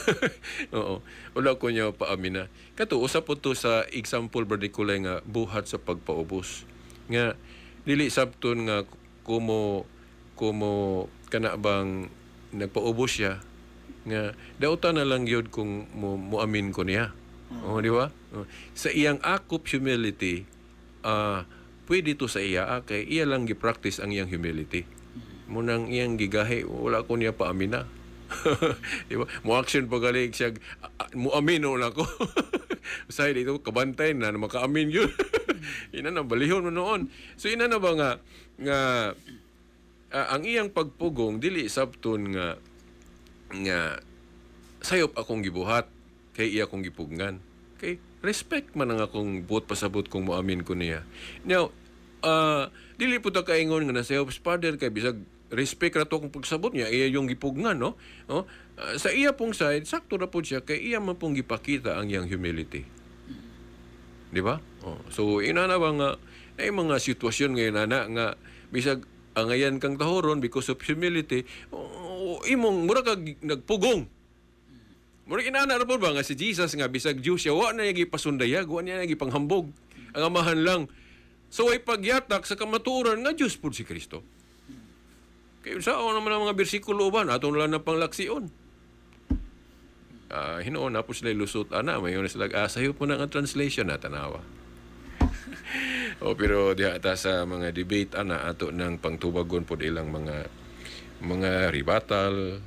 B: oo wala ko niya paamina kato usa po to sa example particular nga buhat sa pagpaubos nga dili sabton nga kumo kumo kana bang nagpaubos siya nga dauta na lang yod kung mo, mo amin ko niya oh di ba sa iyang akop humility ah uh, pwede to sa iya ah, kay iya lang gi-practice ang iyang humility mo nang iyang gigahi wala ko niya paamina di diba? mo action pa galing siya mo amino na ko say dito kabantay na makaamin yun ina na balihon mo noon so ina na ba nga nga uh, ang iyang pagpugong dili sabton nga nga sayop akong gibuhat kay iya kong gipugngan. okay respect man ang akong buot pasabot kung moamin ko niya now uh, dili po ta kaingon nga sayop, father kay bisag respect ra to kung pagsabot niya iya yung gipugnan no no uh, sa iya pong side sakto ra po siya kay iya man pong gipakita ang iyang humility di ba oh. so ina ba nga ay mga sitwasyon ngayon na, nga bisag angayan kang tahoron because of humility oh, oh imong mura kag nagpugong mura inana ra ba nga si Jesus nga bisag Jew siya wa na gipasundayag wa niya gipanghambog ang amahan lang so ay pagyatak sa kamaturan nga Dios pud si Kristo kaya sao naman ang mga bersikulo ba? Atong lang na panglaksion. Uh, ah, hinoon na po sila lusot ana. Mayon ah, na sila asayo po ng translation na tanawa. o pero diha ata sa mga debate ana ato ng pangtubagon po ilang mga mga ribatal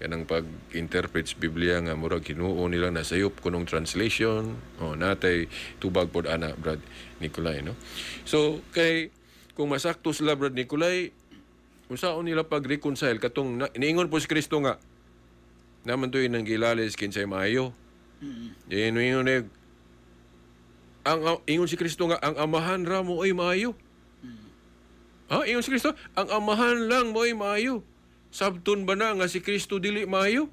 B: kanang pag-interpret Biblia nga murag hinuo nila nasayop kunong translation o natay tubag pod ana brad Nicolay no so kay kung masakto sila brad Nicolay unsaon nila pag-reconcile katong na, iniingon po si Kristo nga naman to nang gilalis kinsay maayo. Mm. Ingon ni ang ingon si Kristo nga ang amahan ra mo ay maayo. Mm. Ha, ingon si Kristo, ang amahan lang mo ay maayo. Sabton ba na nga si Kristo dili maayo?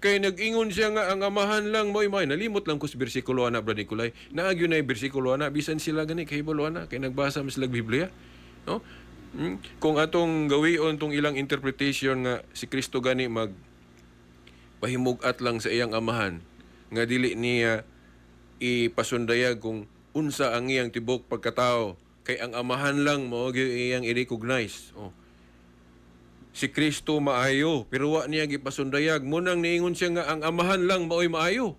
B: Kay nag-ingon siya nga ang amahan lang mo imay nalimot lang ko sa bersikulo ana brad Nikolay. Naagyo na bersikulo ana bisan sila gani kay balo ana kay nagbasa mas lag Biblia. No? Hmm? Kung atong gawion tong ilang interpretation nga si Kristo gani mag pahimugat lang sa iyang amahan nga dili niya ipasundayag kung unsa ang iyang tibok pagkatao kay ang amahan lang mo iyang i-recognize. Oh. Si Kristo maayo pero wa niya gipasundayag mo nang niingon siya nga ang amahan lang maoy maayo.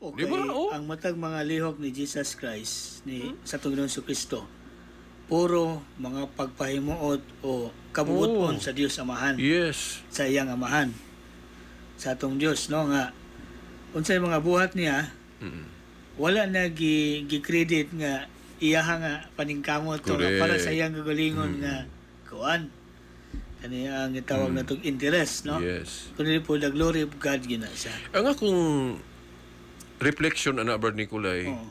B: Okay, diba?
A: oh. ang matag mga lihok ni Jesus Christ ni hmm? sa tungod sa Kristo puro mga pagpahimuot o kabuoton oh. sa Dios Amahan. Yes. Sa iyang Amahan. Sa atong Dios no nga unsay mga buhat niya mm-hmm. wala na gi, gi credit nga iyaha nga paningkamot to nga para sa iyang gagalingon mm-hmm. nga kuan kani ang itawag mm. natong interest
B: no yes
A: kundi po the glory of God gina siya ang akong
B: reflection ana Brad Nicolay oh.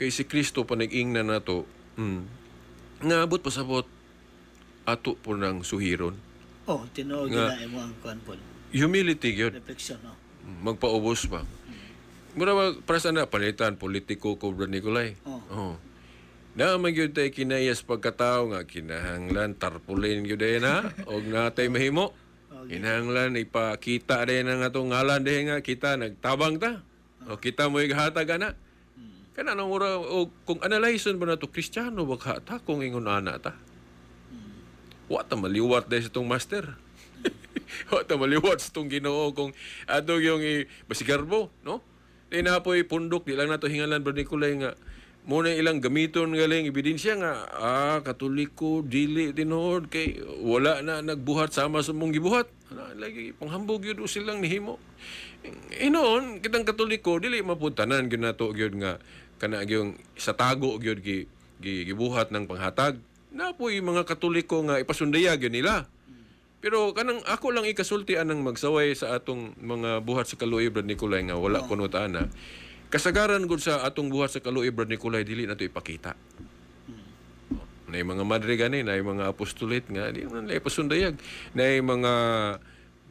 B: kay si Kristo pa nag-ingnan nato mm, Naabot pa sabot ato po ng suhiron.
A: Oh, tinuod Nga- mo ang kuan
B: Humility gyud. Reflection, oh. Magpaubos pa. Mm. Mura ba para sa na palitan politiko ko bro Nicolay. Oh. Oh. Na man gyud tay kinayas pagkatao nga kinahanglan tarpulin gyud ay na og natay mahimo. Oh, Kinahanglan ipakita din na atong ngalan diha nga kita nagtabang ta. O kita mo ighatag ana. Kana nang ura kung analyzeon ba nato Kristiyano baka ta kung ingon ana ta. Mm. What ta maliwat dahil itong master. What ta maliwat itong Ginoo kung adto yung i, basigarbo, no? Di na po pundok, di lang nato hingalan ba Nikolay nga muna ilang gamiton galing ebidensya nga ah katoliko dili tinuod kay wala na nagbuhat sama sa mong gibuhat ano, lagi panghambog yun silang nihimo inoon kitang katoliko dili mapuntanan gyud nato gyud nga kanang gyung sa tago gyud gi, gi, gibuhat ng panghatag na po yung mga katoliko nga ipasundaya gyud nila pero kanang ako lang ikasulti anang magsaway sa atong mga buhat sa Kaluoy Brad Nicolay nga wala oh. Ah. kuno ana. Kasagaran gud sa atong buhat sa Kaluoy Brad Nicolay dili nato ipakita. Hmm. Na mga madre gani, na mga apostolate nga di man lay pasundayag, na mga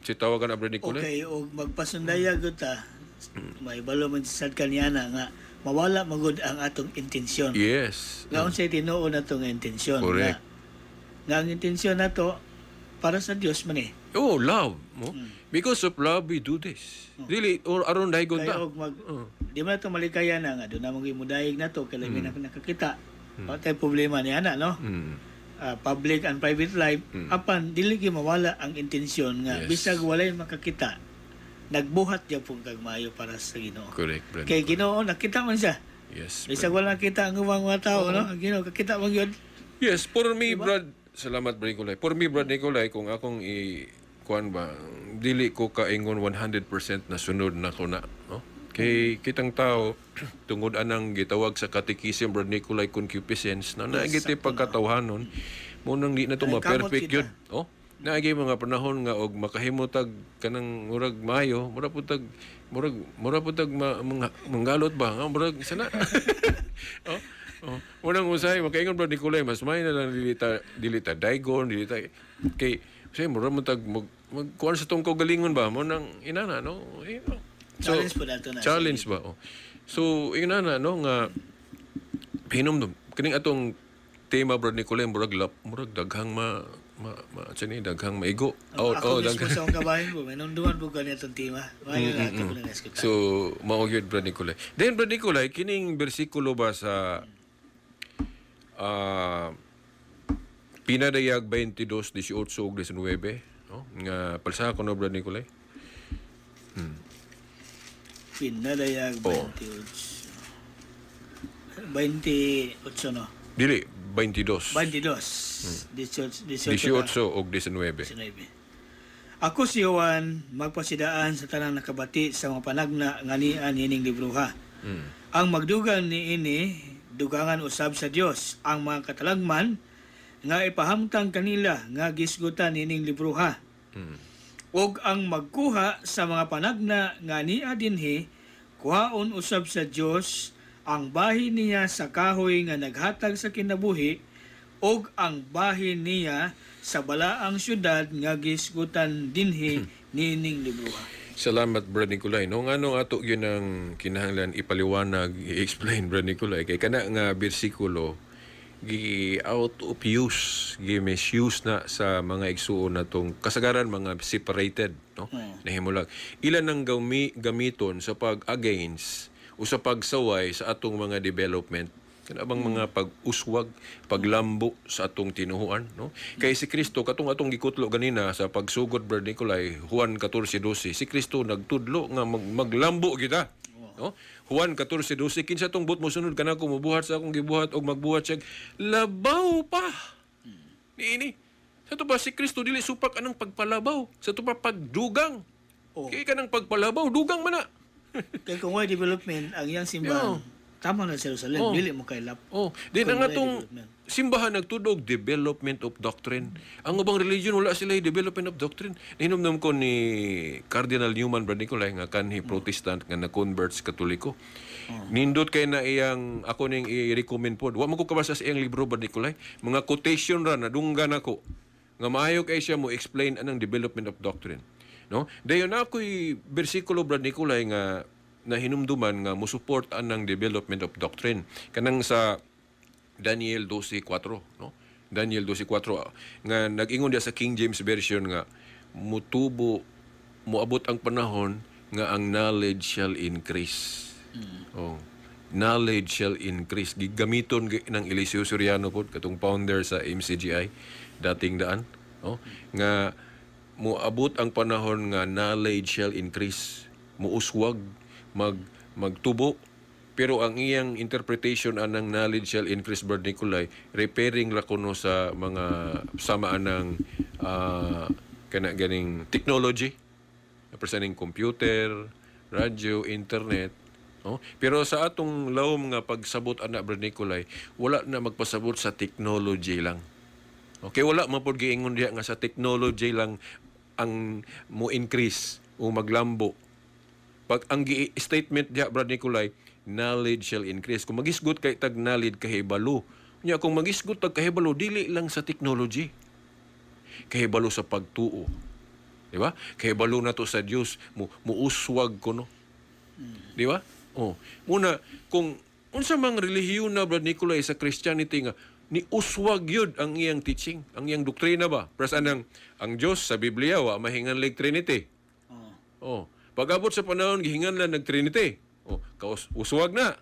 B: si tawagan Brad Nicolay. Okay,
A: og magpasundayag gud ta. Hmm. May balo man sad na nga mawala magud ang atong intensyon. Yes. Ngaon sa tinuo na itong intensyon. Correct. Nga, nga ang intensyon na to, para sa Dios man eh.
B: Oh, love. Oh. Mm. Because of love, we do this. Oh. Really, or aron dahil ko ta.
A: Mag, oh. Di ba ito malikaya na nga. Doon na mong imudayig na to, kailan mm. na nakakita. Mm. O problema niya na, no? Mm. Uh, public and private life. Mm. Apan, dili mawala ang intensyon nga. Yes. Bisag walay makakita nagbuhat jud pong kag para sa Ginoo.
B: Correct, brother. Kay
A: Ginoo nakita man siya.
B: Yes. Bisag
A: wala kita ang ubang mga tao, uh-huh. no? Ginoo kakita man yun.
B: Yes, for me, diba? brad, salamat brad Nicolay. For me, brad Nicolay, kung akong i kuan ba, dili ko kaingon 100% na sunod na ko na, no? Kay mm. kitang tao tungod anang gitawag sa katikism brad Nicolay concupiscence na naagiti pagkatawhanon mo nang di na to ma-perfect yun, oh? naagi mga panahon nga og makahimutag kanang murag mayo mura putag tag murag mura putag ma, mga, manggalot ba nga ah, murag sana oh oh unang usay makaingon bro Nicolay mas may na lang dilita dilita daigon dilita kay say mura mo tag mag, magkuan sa tungko galingon ba mo nang inana no so, challenge po dato na challenge ba oh so inana no nga hinomdom kining atong tema bro Nicolay murag lap murag daghang ma mak, mak macam ni dagang ego oh aku oh, oh dagang sama
A: kau bai menon duan bukan ni tentu ah. lah, mah
B: so mau get berani kulai then berani kulai kini bersikulo bahasa a ah, hmm. ah, pina de yak 22 di si otso de sin webe no oh, nga palsa ko hmm. oh. no berani kulai hmm
A: pina de yak 22 28 no
B: Dili, 22. 22. Hmm. 18 og 19. 19.
A: Ako si Juan, magpasidaan sa tanang nakabati sa mga panagna nganian hining libruha. Hmm. Ang magdugan ni ini, dugangan usab sa Dios ang mga katalagman nga ipahamtang kanila nga gisgutan hining libruha. Hmm. Og ang magkuha sa mga panagna nga niya dinhi kuhaon usab sa Dios ang bahin niya sa kahoy nga naghatag sa kinabuhi ug ang bahin niya sa balaang syudad nga gisgutan
B: dinhi hmm. nining libuha. Salamat, Brad Nicolay. No, nga no, ato yun ang kinahanglan ipaliwanag, i-explain, Brad Nicolay. kay kana nga bersikulo, gi out of use, gi misuse na sa mga igsuon na tong kasagaran, mga separated, no? Yeah. Hmm. Nahimulag. Ilan ang gami, gamiton sa pag-against o sa pagsaway sa atong mga development kanabang mga pag-uswag, paglambo sa atong tinuhuan, no? Kay si Kristo katong atong gikutlo ganina sa pagsugod brother Nicolay Juan 14:12. Si Kristo nagtudlo nga mag maglambo kita. No? Juan 14:12 kinsa tong but mo sunod kana ko mubuhat sa akong gibuhat og magbuhat siya labaw pa. Ni ini. Sa to ba si Kristo dili supak anang pagpalabaw, sa to pa pagdugang. Oh. Kay kanang pagpalabaw dugang man na.
A: Kay kung way development ang yang simbahan. Yeah. Tama na sa Jerusalem, oh. dili
B: mo kay lap. Oh, din ang atong simbahan nagtudog development of doctrine. Ang ubang religion wala sila development of doctrine. Hinumdum ko ni Cardinal Newman Branicolay nga kanhi mm. Protestant nga na-convert sa Katoliko. Oh. Nindot kay na iyang ako ning i-recommend pod. Wa man ko kabasa sa iyang libro Branicolay, eh. mga quotation ra na nadunggan ako nga maayo kay siya mo explain anang development of doctrine. No? Dayon na ako'y bersikulo, Brad Nicolay, nga na hinumduman nga musuportaan ng development of doctrine. Kanang sa Daniel 12.4, no? Daniel 12.4, nga nag-ingon dia sa King James Version nga, mutubo, muabot ang panahon nga ang knowledge shall increase. Mm. Oh. Knowledge shall increase. Gigamiton ng Eliseo Soriano po, katong founder sa MCGI, dating daan. Oh. Nga, muabot ang panahon nga knowledge shall increase muuswag mag magtubo pero ang iyang interpretation anang knowledge shall increase bird Nikolay repairing lakuno sa mga samaan ng uh, kana ganing technology presenting computer radio, internet Oh, pero sa atong lawom nga pagsabot ana Brad Nicolay, wala na magpasabot sa technology lang. Okay, wala mapod giingon diya nga sa technology lang ang mo increase o maglambo. Pag ang statement diya, Brad Nicolay, knowledge shall increase. Kung magisgot kay tag knowledge kahibalo. Nya kung magisgot tag kahibalo dili lang sa technology. Kahibalo sa pagtuo. Di ba? Kahibalo na to sa Dios mo muuswag ko no. Di ba? Oh, muna kung unsa mang relihiyon na Brad Nicolay sa Christianity nga ni uswag yun ang iyang teaching, ang iyang doktrina ba? Pras anang ang Dios sa Biblia wa mahingan lig Trinity. Oh. oh. Pag-abot sa panahon gihingan lang nag Trinity. Oh, kaus uswag na.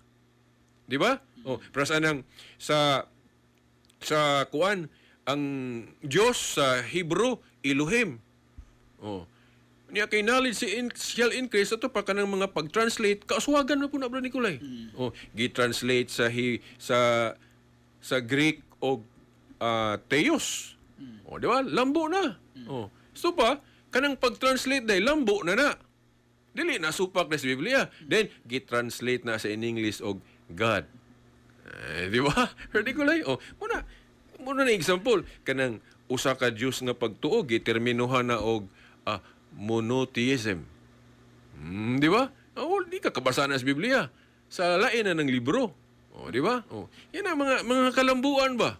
B: Di ba? Oh, pras anang sa sa kuan ang Dios sa Hebrew Elohim. Oh. Niya kay knowledge si in, shall increase ato pa kanang mga pag-translate kauswagan na po na bro Nikolay. Mm. Oh, gi-translate sa hi, sa sa Greek o uh, Theos. Mm. O, di ba? Lambo na. Mm. O. So pa, kanang pag-translate day, lambo na na. Dili na supak na sa Biblia. Mm. Then, git-translate na sa in English og God. Eh, di ba? Ridiculous. O, muna, muna na example. Kanang usa ka Dios nga pagtuo, giterminohan na og uh, monotheism. Mm, di ba? Oh, di ka kabasa na sa Biblia. Sa lain na ng libro. O, oh, di ba? O, oh, yan ang mga, mga kalambuan ba?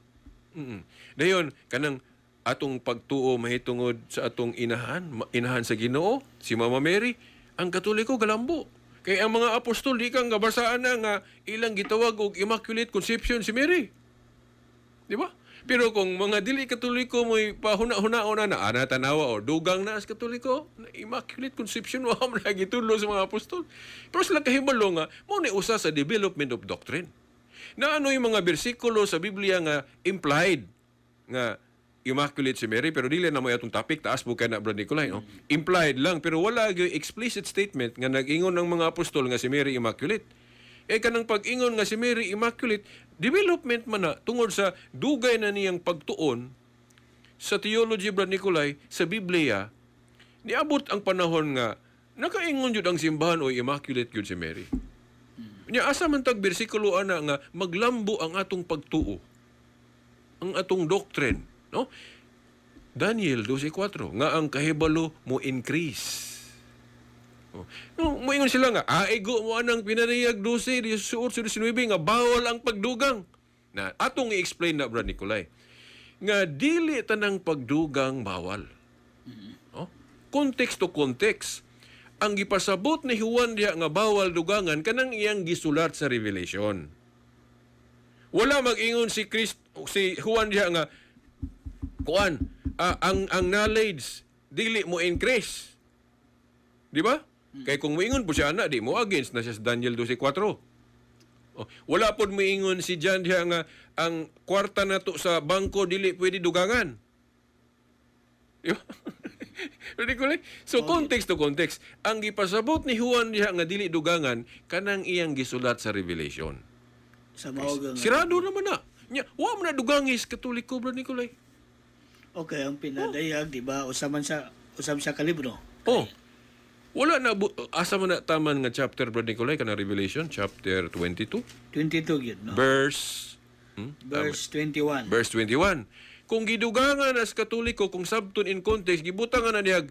B: mm Dayon, kanang atong pagtuo mahitungod sa atong inahan, inahan sa Ginoo, si Mama Mary, ang Katoliko galambo. Kay ang mga apostol di kang gabasaan na nga ilang gitawag og Immaculate Conception si Mary. Di ba? Pero kung mga dili katoliko mo pahuna-hunaon na ana tanawa o dugang na as katoliko, na Immaculate Conception wa man lagi tulo sa mga apostol. Pero sila kahibalo nga mo ni usa sa development of doctrine na ano yung mga bersikulo sa Biblia nga implied nga immaculate si Mary pero dili na mo atong topic taas po kay na Brad Nicolay no implied lang pero wala gyud explicit statement nga nagingon ng mga apostol nga si Mary immaculate e kanang pag-ingon nga si Mary immaculate development man na tungod sa dugay na niyang pagtuon sa theology Brad Nicolay sa Biblia niabot ang panahon nga nakaingon jud ang simbahan o immaculate jud si Mary Nya asa man tag bersikulo ana nga maglambo ang atong pagtuo. Ang atong doctrine, no? Daniel 12:4 nga ang kahibalo mo increase. Oh. No, moingon sila nga aigo ah, mo anang pinariyag 12 18 nga bawal ang pagdugang. Na atong i-explain na Brad Nicolay nga dili tanang pagdugang bawal. No? Oh. Context to context ang gipasabot ni Juan diha nga bawal dugangan kanang iyang gisulat sa Revelation. Wala magingon si Christ si Juan diha nga kuan uh, ang ang knowledge dili mo increase. Di ba? Hmm. Kay kung moingon po siya na, di mo against na siya sa Daniel 12.4. Oh, wala pod moingon si John diha nga ang kwarta nato sa bangko dili pwede dugangan. Di ba? Ridiculous. So, context to context. Ang ipasabot ni Juan niya nga dili dugangan, kanang iyang gisulat sa Revelation.
A: Sa maogang... Sirado
B: naman na. Nya, wa man na dugangis
A: katoliko bro Nicolay. Okay, ang pinadayag, oh. di ba? Usaman sa usam sa kalibro.
B: Oh. Wala na bu- asa man na taman nga chapter bro Nicolay kanang Revelation chapter 22. 22 gyud no. Verse hmm? Verse 21. Verse 21. Kung gidugangan as katoliko, kung sabton in context, gibutangan na niyag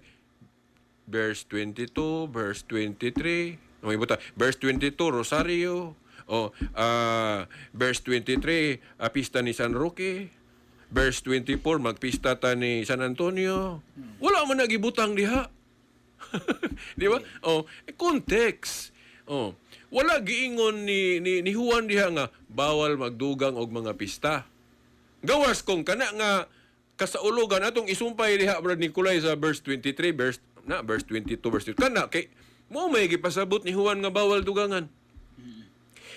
B: verse 22, verse 23, no, ibuta, verse 22, Rosario, o oh, uh, verse 23, uh, pista ni San Roque, verse 24, magpista ta ni San Antonio. Wala man nagibutang diha. Di ba? Oh, context. Oh, wala giingon ni, ni, ni Juan diha nga bawal magdugang og mga pista. Gawas kong kana nga kasaulogan atong isumpay diha brad Nikolay sa verse 23 verse na verse 22 verse 22 kana kay mo may gipasabot ni Juan nga bawal dugangan.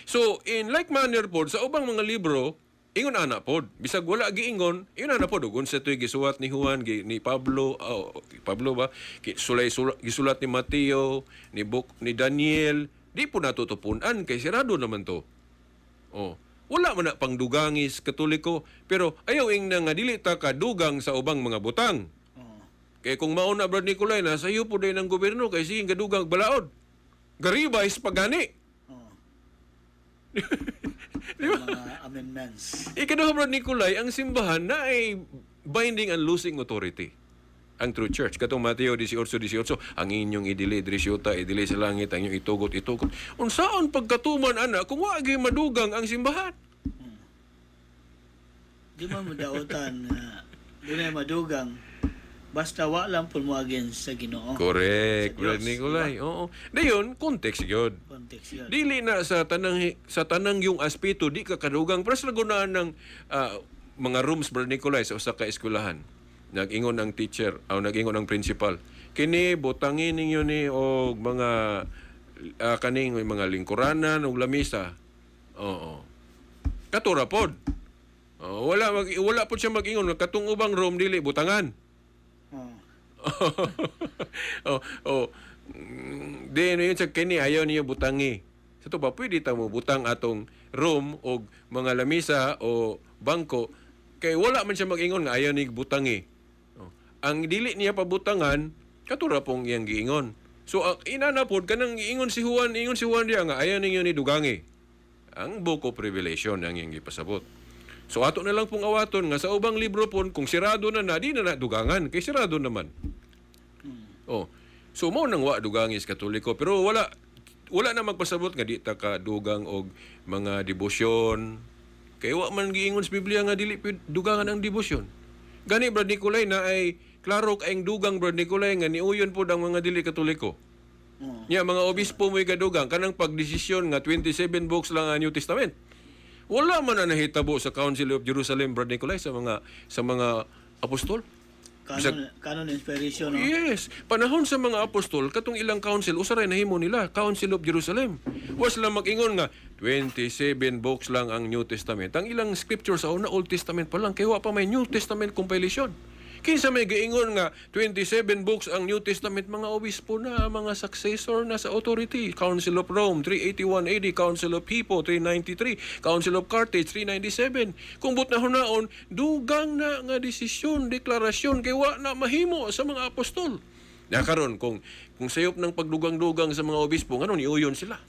B: So in like manner pod sa ubang mga libro ingon ana pod bisag wala giingon ingon ana pod ugon sa tuig gisulat ni Juan gi, ni Pablo oh, Pablo ba ki, sulay gisulat ni Mateo ni book ni Daniel di po natutupunan kay sirado naman to. Oh wala man na pangdugangis katoliko pero ayaw ing na nga dili ta kadugang sa ubang mga butang uh kay kung mauna, brad Nicolay na iyo po day ng gobyerno kay sige kadugang balaod gariba is pagani uh-huh.
A: mga amendments
B: ikaduha brad Nicolay ang simbahan na ay binding and losing authority ang true church. Katong Mateo 18:18, ang inyong idili diri siyota, idili sa langit ang inyong itugot itugot. Unsaon pagkatuman ana kung wa gyud madugang ang simbahan? Hmm. Di man
A: mudautan na uh, di na madugang basta wa lang pud mo against sa Ginoo. Correct. Wala ni kulay.
B: Oo. Dayon context gyud. Context gyud. Dili na sa tanang sa tanang yung aspeto di ka kadugang pero sa ng uh, mga rooms bro Nicolai sa usa ka eskwelahan nag-ingon ang teacher o ah, nag-ingon ang principal kini butangin ninyo ni og mga uh, kaning mga lingkuranan og lamisa oo katura pod oh, wala mag, wala pod siya magingon katung ubang room dili butangan hmm. oh oh di no yun sa kini ayaw niyo butangi sa so, to ba pwede ta mo butang atong room og mga lamisa o bangko kay wala man siya mag-ingon nga ayaw ni butangi ang dili niya pabutangan katura pong iyang giingon. So ang inanapod kanang giingon si Juan, ingon si Juan diya nga ayan ninyo ni dugangi. Ang Book of Revelation ang iyang gipasabot. So ato na lang pong awaton nga sa ubang libro pon kung sirado na na di na nadugangan kay sirado naman. Hmm. Oh. So mo nang wa dugangis katoliko pero wala wala na magpasabot nga di ta ka dugang og mga debosyon. Kay wa man giingon sa Biblia nga dili dugangan ang debosyon. Gani Brad Nicolay na ay Klaro kaayong dugang, Brad Nicolay, nga niuyon po ng mga dili katoliko. Hmm. Yeah, mga obispo mo'y kadugang, kanang pagdesisyon nga 27 books lang ang New Testament. Wala man na nahitabo sa Council of Jerusalem, Brad Nicolay, sa mga sa mga apostol. Canon, canon inspiration. No? Yes. Panahon sa mga apostol, katong ilang council, usaray nahimo nila, Council of Jerusalem. Was lang magingon nga, 27 books lang ang New Testament. Ang ilang scripture sa una, Old Testament pa lang. Kaya pa may New Testament compilation. Kinsa may giingon nga 27 books ang New Testament mga obispo na mga successor na sa authority. Council of Rome 381 AD, Council of Hippo 393, Council of Carthage 397. Kung but na hunaon, dugang na nga desisyon, deklarasyon kay wa na mahimo sa mga apostol. Nakaron kung kung sayop ng pagdugang-dugang sa mga obispo, ngano ni uyon sila.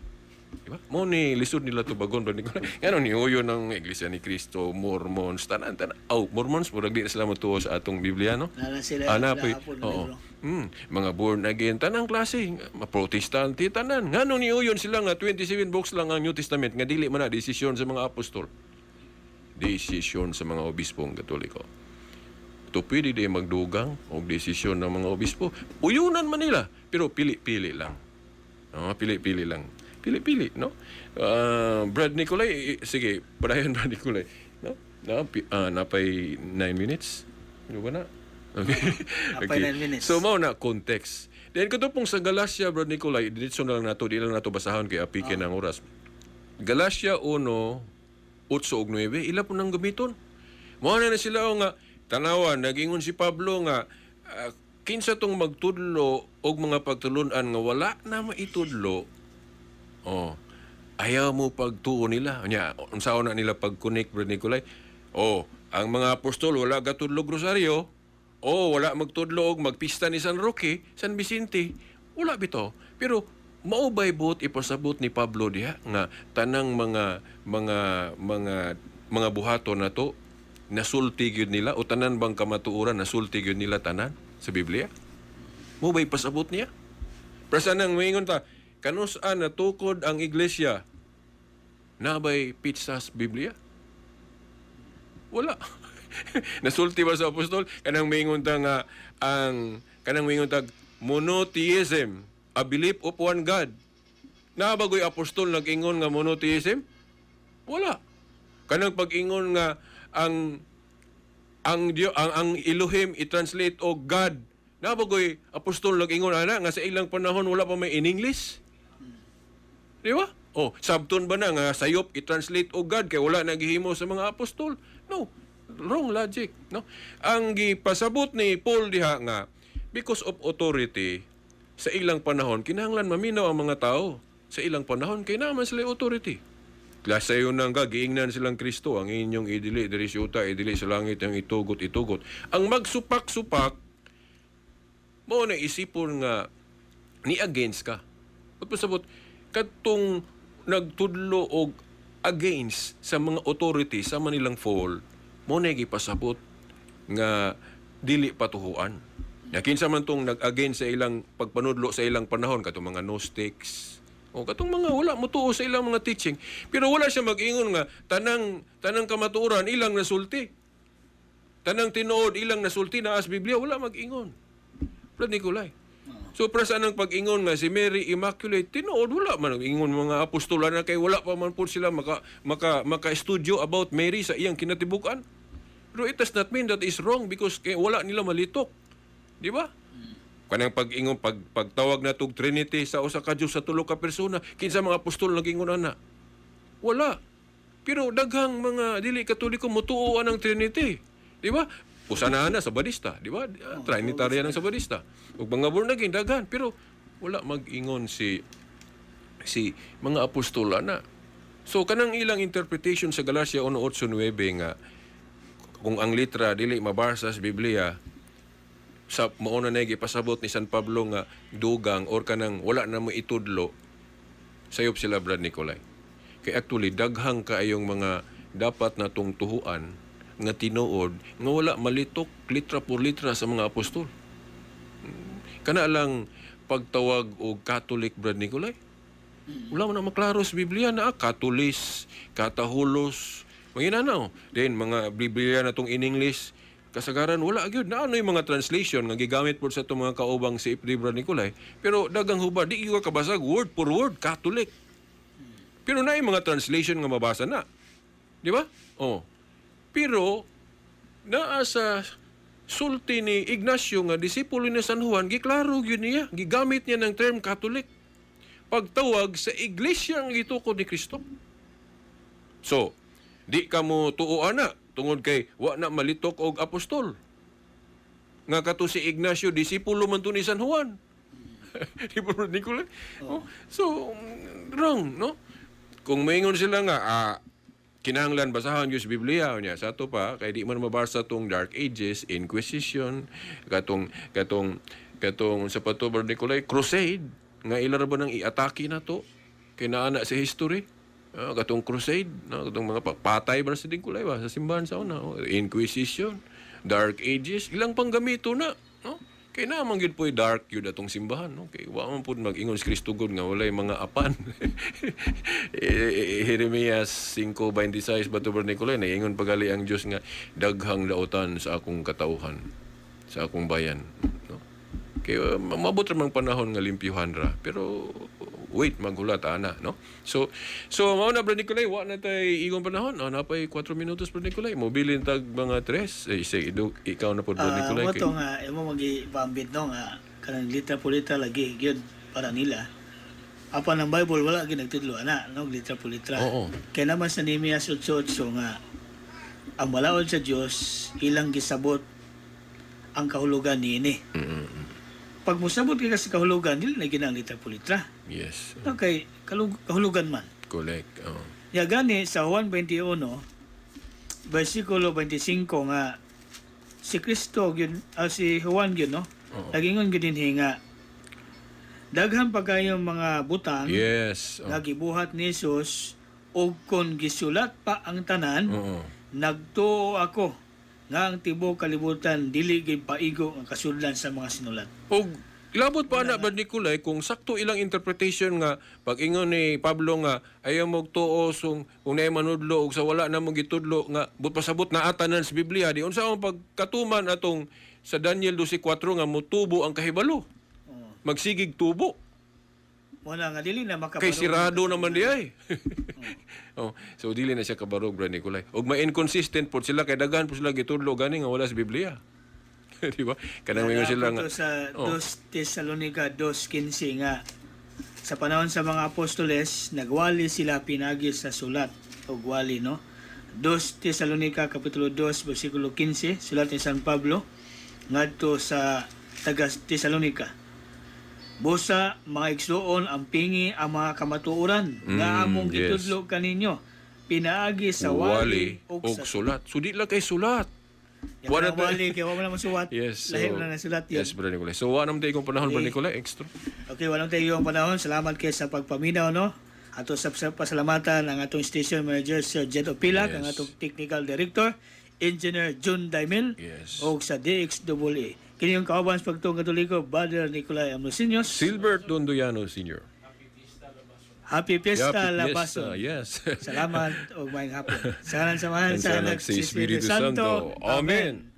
B: Diba? Mo ni lisod nila to bagon ba ni ko. Mm. Ngano ni uyo ng Iglesia ni Kristo, Mormons, tanan tanan. Oh, Mormons mo dagdi sila mo tuos atong Biblia no. Ana sila. Anapoy. Ah, oo. Mm, mga born again tanang klase, Protestant tanan. Ngano ni uyon sila nga 27 books lang ang New Testament nga dili man na desisyon sa mga apostol. Desisyon sa mga obispo ng Katoliko. Ito pwede di magdugang o desisyon ng mga obispo. Uyunan man nila, pero pili-pili lang. No, ah, pili-pili lang. Pili-pili, no? Uh, Brad Nicolay, sige, padayon Brad Nicolay. No? No, uh, napay 9 minutes. Ano ba na? Okay. okay. So mao na context. Then kadto pong sa Galacia Brad Nicolay, diretso na lang nato, di lang nato basahan kay apike oh. Ah. ng oras. Galacia 1 8 ug 9 ila po nang gamiton. Mao na, na sila o nga tanawa nagingon si Pablo nga uh, kinsa tong magtudlo og mga pagtulunan nga wala na maitudlo Oh. Ayaw mo pagtuo nila. Nya, unsaon na nila pag-connect, Brad Nicolay? Oh, ang mga apostol wala gatudlog rosaryo. Oh, wala magtudlog, magpista ni San Roque, San Vicente. Wala bito. Pero maubay bot ipasabot ni Pablo diha nga tanang mga mga mga mga buhaton na to nasulti gyud nila o tanan bang kamatuoran nasulti gyud nila tanan sa Biblia. bay pasabot niya. Prasa nang mingon ta, kanus-an ah, natukod ang iglesia nabay pitsas Biblia? Wala. Nasulti ba sa apostol? Kanang mingunta nga ang kanang mingunta monotheism, a belief of one God. Nabagoy apostol nag-ingon nga monotheism? Wala. Kanang pag-ingon nga ang ang Diyo, ang, ang Elohim i-translate og God. Nabagoy apostol nag-ingon ana nga sa ilang panahon wala pa may in English. Di ba? Oh, sabton ba na nga sayop i-translate og oh God kay wala naghihimo sa mga apostol? No, wrong logic, no? Ang gipasabot ni Paul diha nga because of authority sa ilang panahon kinahanglan maminaw ang mga tao. Sa ilang panahon kay naman sila authority. Klasayo nang gagiingnan silang Kristo ang inyong idili diri syuta idili sa langit ang itugot itugot. Ang magsupak-supak mo na isipon nga ni against ka. Pagpasabot, kadtong nagtudlo og against sa mga authority sa Manilang Fall mo na pasabot nga dili patuhuan. Nakinsa man tong nag against sa ilang pagpanudlo sa ilang panahon katong mga Gnostics, o katong mga wala mo sa ilang mga teaching. Pero wala siya mag-ingon nga tanang tanang kamatuoran ilang nasulti. Tanang tinuod ilang nasulti na as Biblia wala mag-ingon. Brad Nicolay. So para ng pag-ingon nga si Mary Immaculate tinuod wala man ingon mga apostola na kay wala pa man po sila maka maka maka-studio about Mary sa iyang kinatibukan. Pero it does not mean that is wrong because kay wala nila malitok. Di ba? kanang pag-ingon pag pagtawag na tog Trinity sa usa ka Dios sa tulo ka persona kinsa mga apostol ingon ana wala pero daghang mga dili katoliko mutuoan ang Trinity di ba Pusanana sa Badista, di ba? Ah, oh, Trinitarian ang sa Badista. Ug mga born again daghan pero wala mag-ingon si si mga apostola na. So kanang ilang interpretation sa Galacia 1:8-9 nga kung ang litra dili mabasa sa Biblia sa mauna na gipasabot ni San Pablo nga dugang or kanang wala na mo itudlo sayop sila Brad Nicolay. Kay actually daghang ka kaayong mga dapat na tungtuhuan nga tinuod nga wala malitok litra por litra sa mga apostol. Kana lang pagtawag og Catholic Brad Nicolay. Wala man na maklaro sa Biblia na ah, Katulis, Katahulos, mga inanaw. Then, mga Biblia na tong in English, kasagaran wala gyud na ano yung mga translation nga gigamit pud sa itong mga kaubang si Ibra Nicolay pero dagang huba di yung kabasag word for word Catholic pero na yung mga translation nga mabasa na di ba oh pero, naa sa sulti ni Ignacio nga disipulo ni San Juan, giklaro yun niya, gigamit niya ng term Catholic. Pagtawag sa iglesia ang itukod ni Kristo. So, di ka mo tuo ana, tungod kay wa na malitok og apostol. Nga kato si Ignacio, disipulo man to ni San Juan. di ni Nicola. Oh. oh. So, mm, wrong, no? Kung maingon sila nga, ah, kinanglan basahan gyud Biblia unya sa ato pa kay di man mabasa tong Dark Ages, Inquisition, katong katong katong sa patubar Nicolay Crusade nga ilarban nang iatake na to kinaana sa history. Uh, katong crusade, no? katong mga patay ba sa Nicolay ba sa simbahan sa una, oh, Inquisition, Dark Ages, ilang panggamito na. Kay naman gyud po eh, dark gyud atong simbahan, Okay, Kay wa man pud mag-ingon si Kristo God nga walay mga apan. Eh, eh, Jeremias 5:26 bato Nicolay ingon pagali ang Dios nga daghang lautan sa akong katauhan, sa akong bayan, no? Kay mabot man panahon nga limpyuhan ra, pero wait magulat ana no so so mao na bro Nicolay wa na tay igong panahon oh, napay 4 minutos bro Nicolay mobilin tag mga 3 eh, say, do, ikaw na po bro uh, ah, Nicolay mo to nga
A: imo magi bambit no nga kanang litra pulita lagi gyud para nila apan ang Bible wala gyud nagtudlo ana no litra pulitra oo kay naman sa Nehemiah 8:8 so nga ang balaod sa Dios ilang gisabot ang kahulugan niini mm -hmm pag musabot kay kasi kahulugan dili na ginangita pulitra yes uh, no, kay kahulugan man
B: correct oh
A: ya gani sa Juan 21 versikulo 25 nga si Kristo gyud uh, si Juan gyud no nagingon gyud dinhi nga daghan pa kayong mga butang yes uh. nagibuhat ni Jesus og kon gisulat pa ang tanan uh nagtuo ako nga
B: ang tibo kalibutan dili gid paigo ang kasudlan sa mga sinulat. Og labot pa na ba Nikolay kung sakto ilang interpretation nga pag-ingon ni Pablo nga ayaw mo tuos kung unay manudlo og sa wala na mo gitudlo nga but pasabot na atanan sa Biblia di unsa ang pagkatuman atong sa Daniel 12:4 nga mutubo ang kahibalo. Magsigig tubo.
A: Wala nga dili na makapalo. Kay sirado
B: naman diay. Oh, so dili na siya kabarog bro Nikolay. Ug may inconsistent po sila kay daghan po sila gitudlo gani nga wala sa Biblia. di ba? Kanang mga sila nga. Sa
A: oh. 2 Thessalonica 2:15 nga sa panahon sa mga apostoles nagwali sila pinagi sa sulat o wali no. 2 Thessalonica kapitulo 2 bersikulo 15 sulat ni San Pablo ngadto sa taga Thessalonica Busa, mga igsuon, ang pingi, ang mga kamatuoran mm, na among yes. itudlo kaninyo. Pinaagi sa wali, o sa sulat. So, di lang kay sulat.
B: wala na wali, kaya wala mo sulat. Yes. So, Lahir na sulat yun. Yes, Brother Nicolay. So, walang tayo kong panahon, okay. Brother eh. Nicolay. Extra.
A: Okay, walang tayo kong panahon. Salamat kayo sa pagpaminaw, no? Ato sa pasalamatan ang atong station manager, Sir Jed Opilak, yes. ang atong technical director, Engineer June Daimil, yes. o sa DXAA. Kinyong kauban sa pagtuong katoliko, Brother Nicolay Amosinos.
B: Silbert Dondoyano Senior. Happy Fiesta Labaso.
A: Yes. Salamat o may hapon. Sana'n samahan sa Nagsisispiritu Santo.
B: Amen.
A: Amen.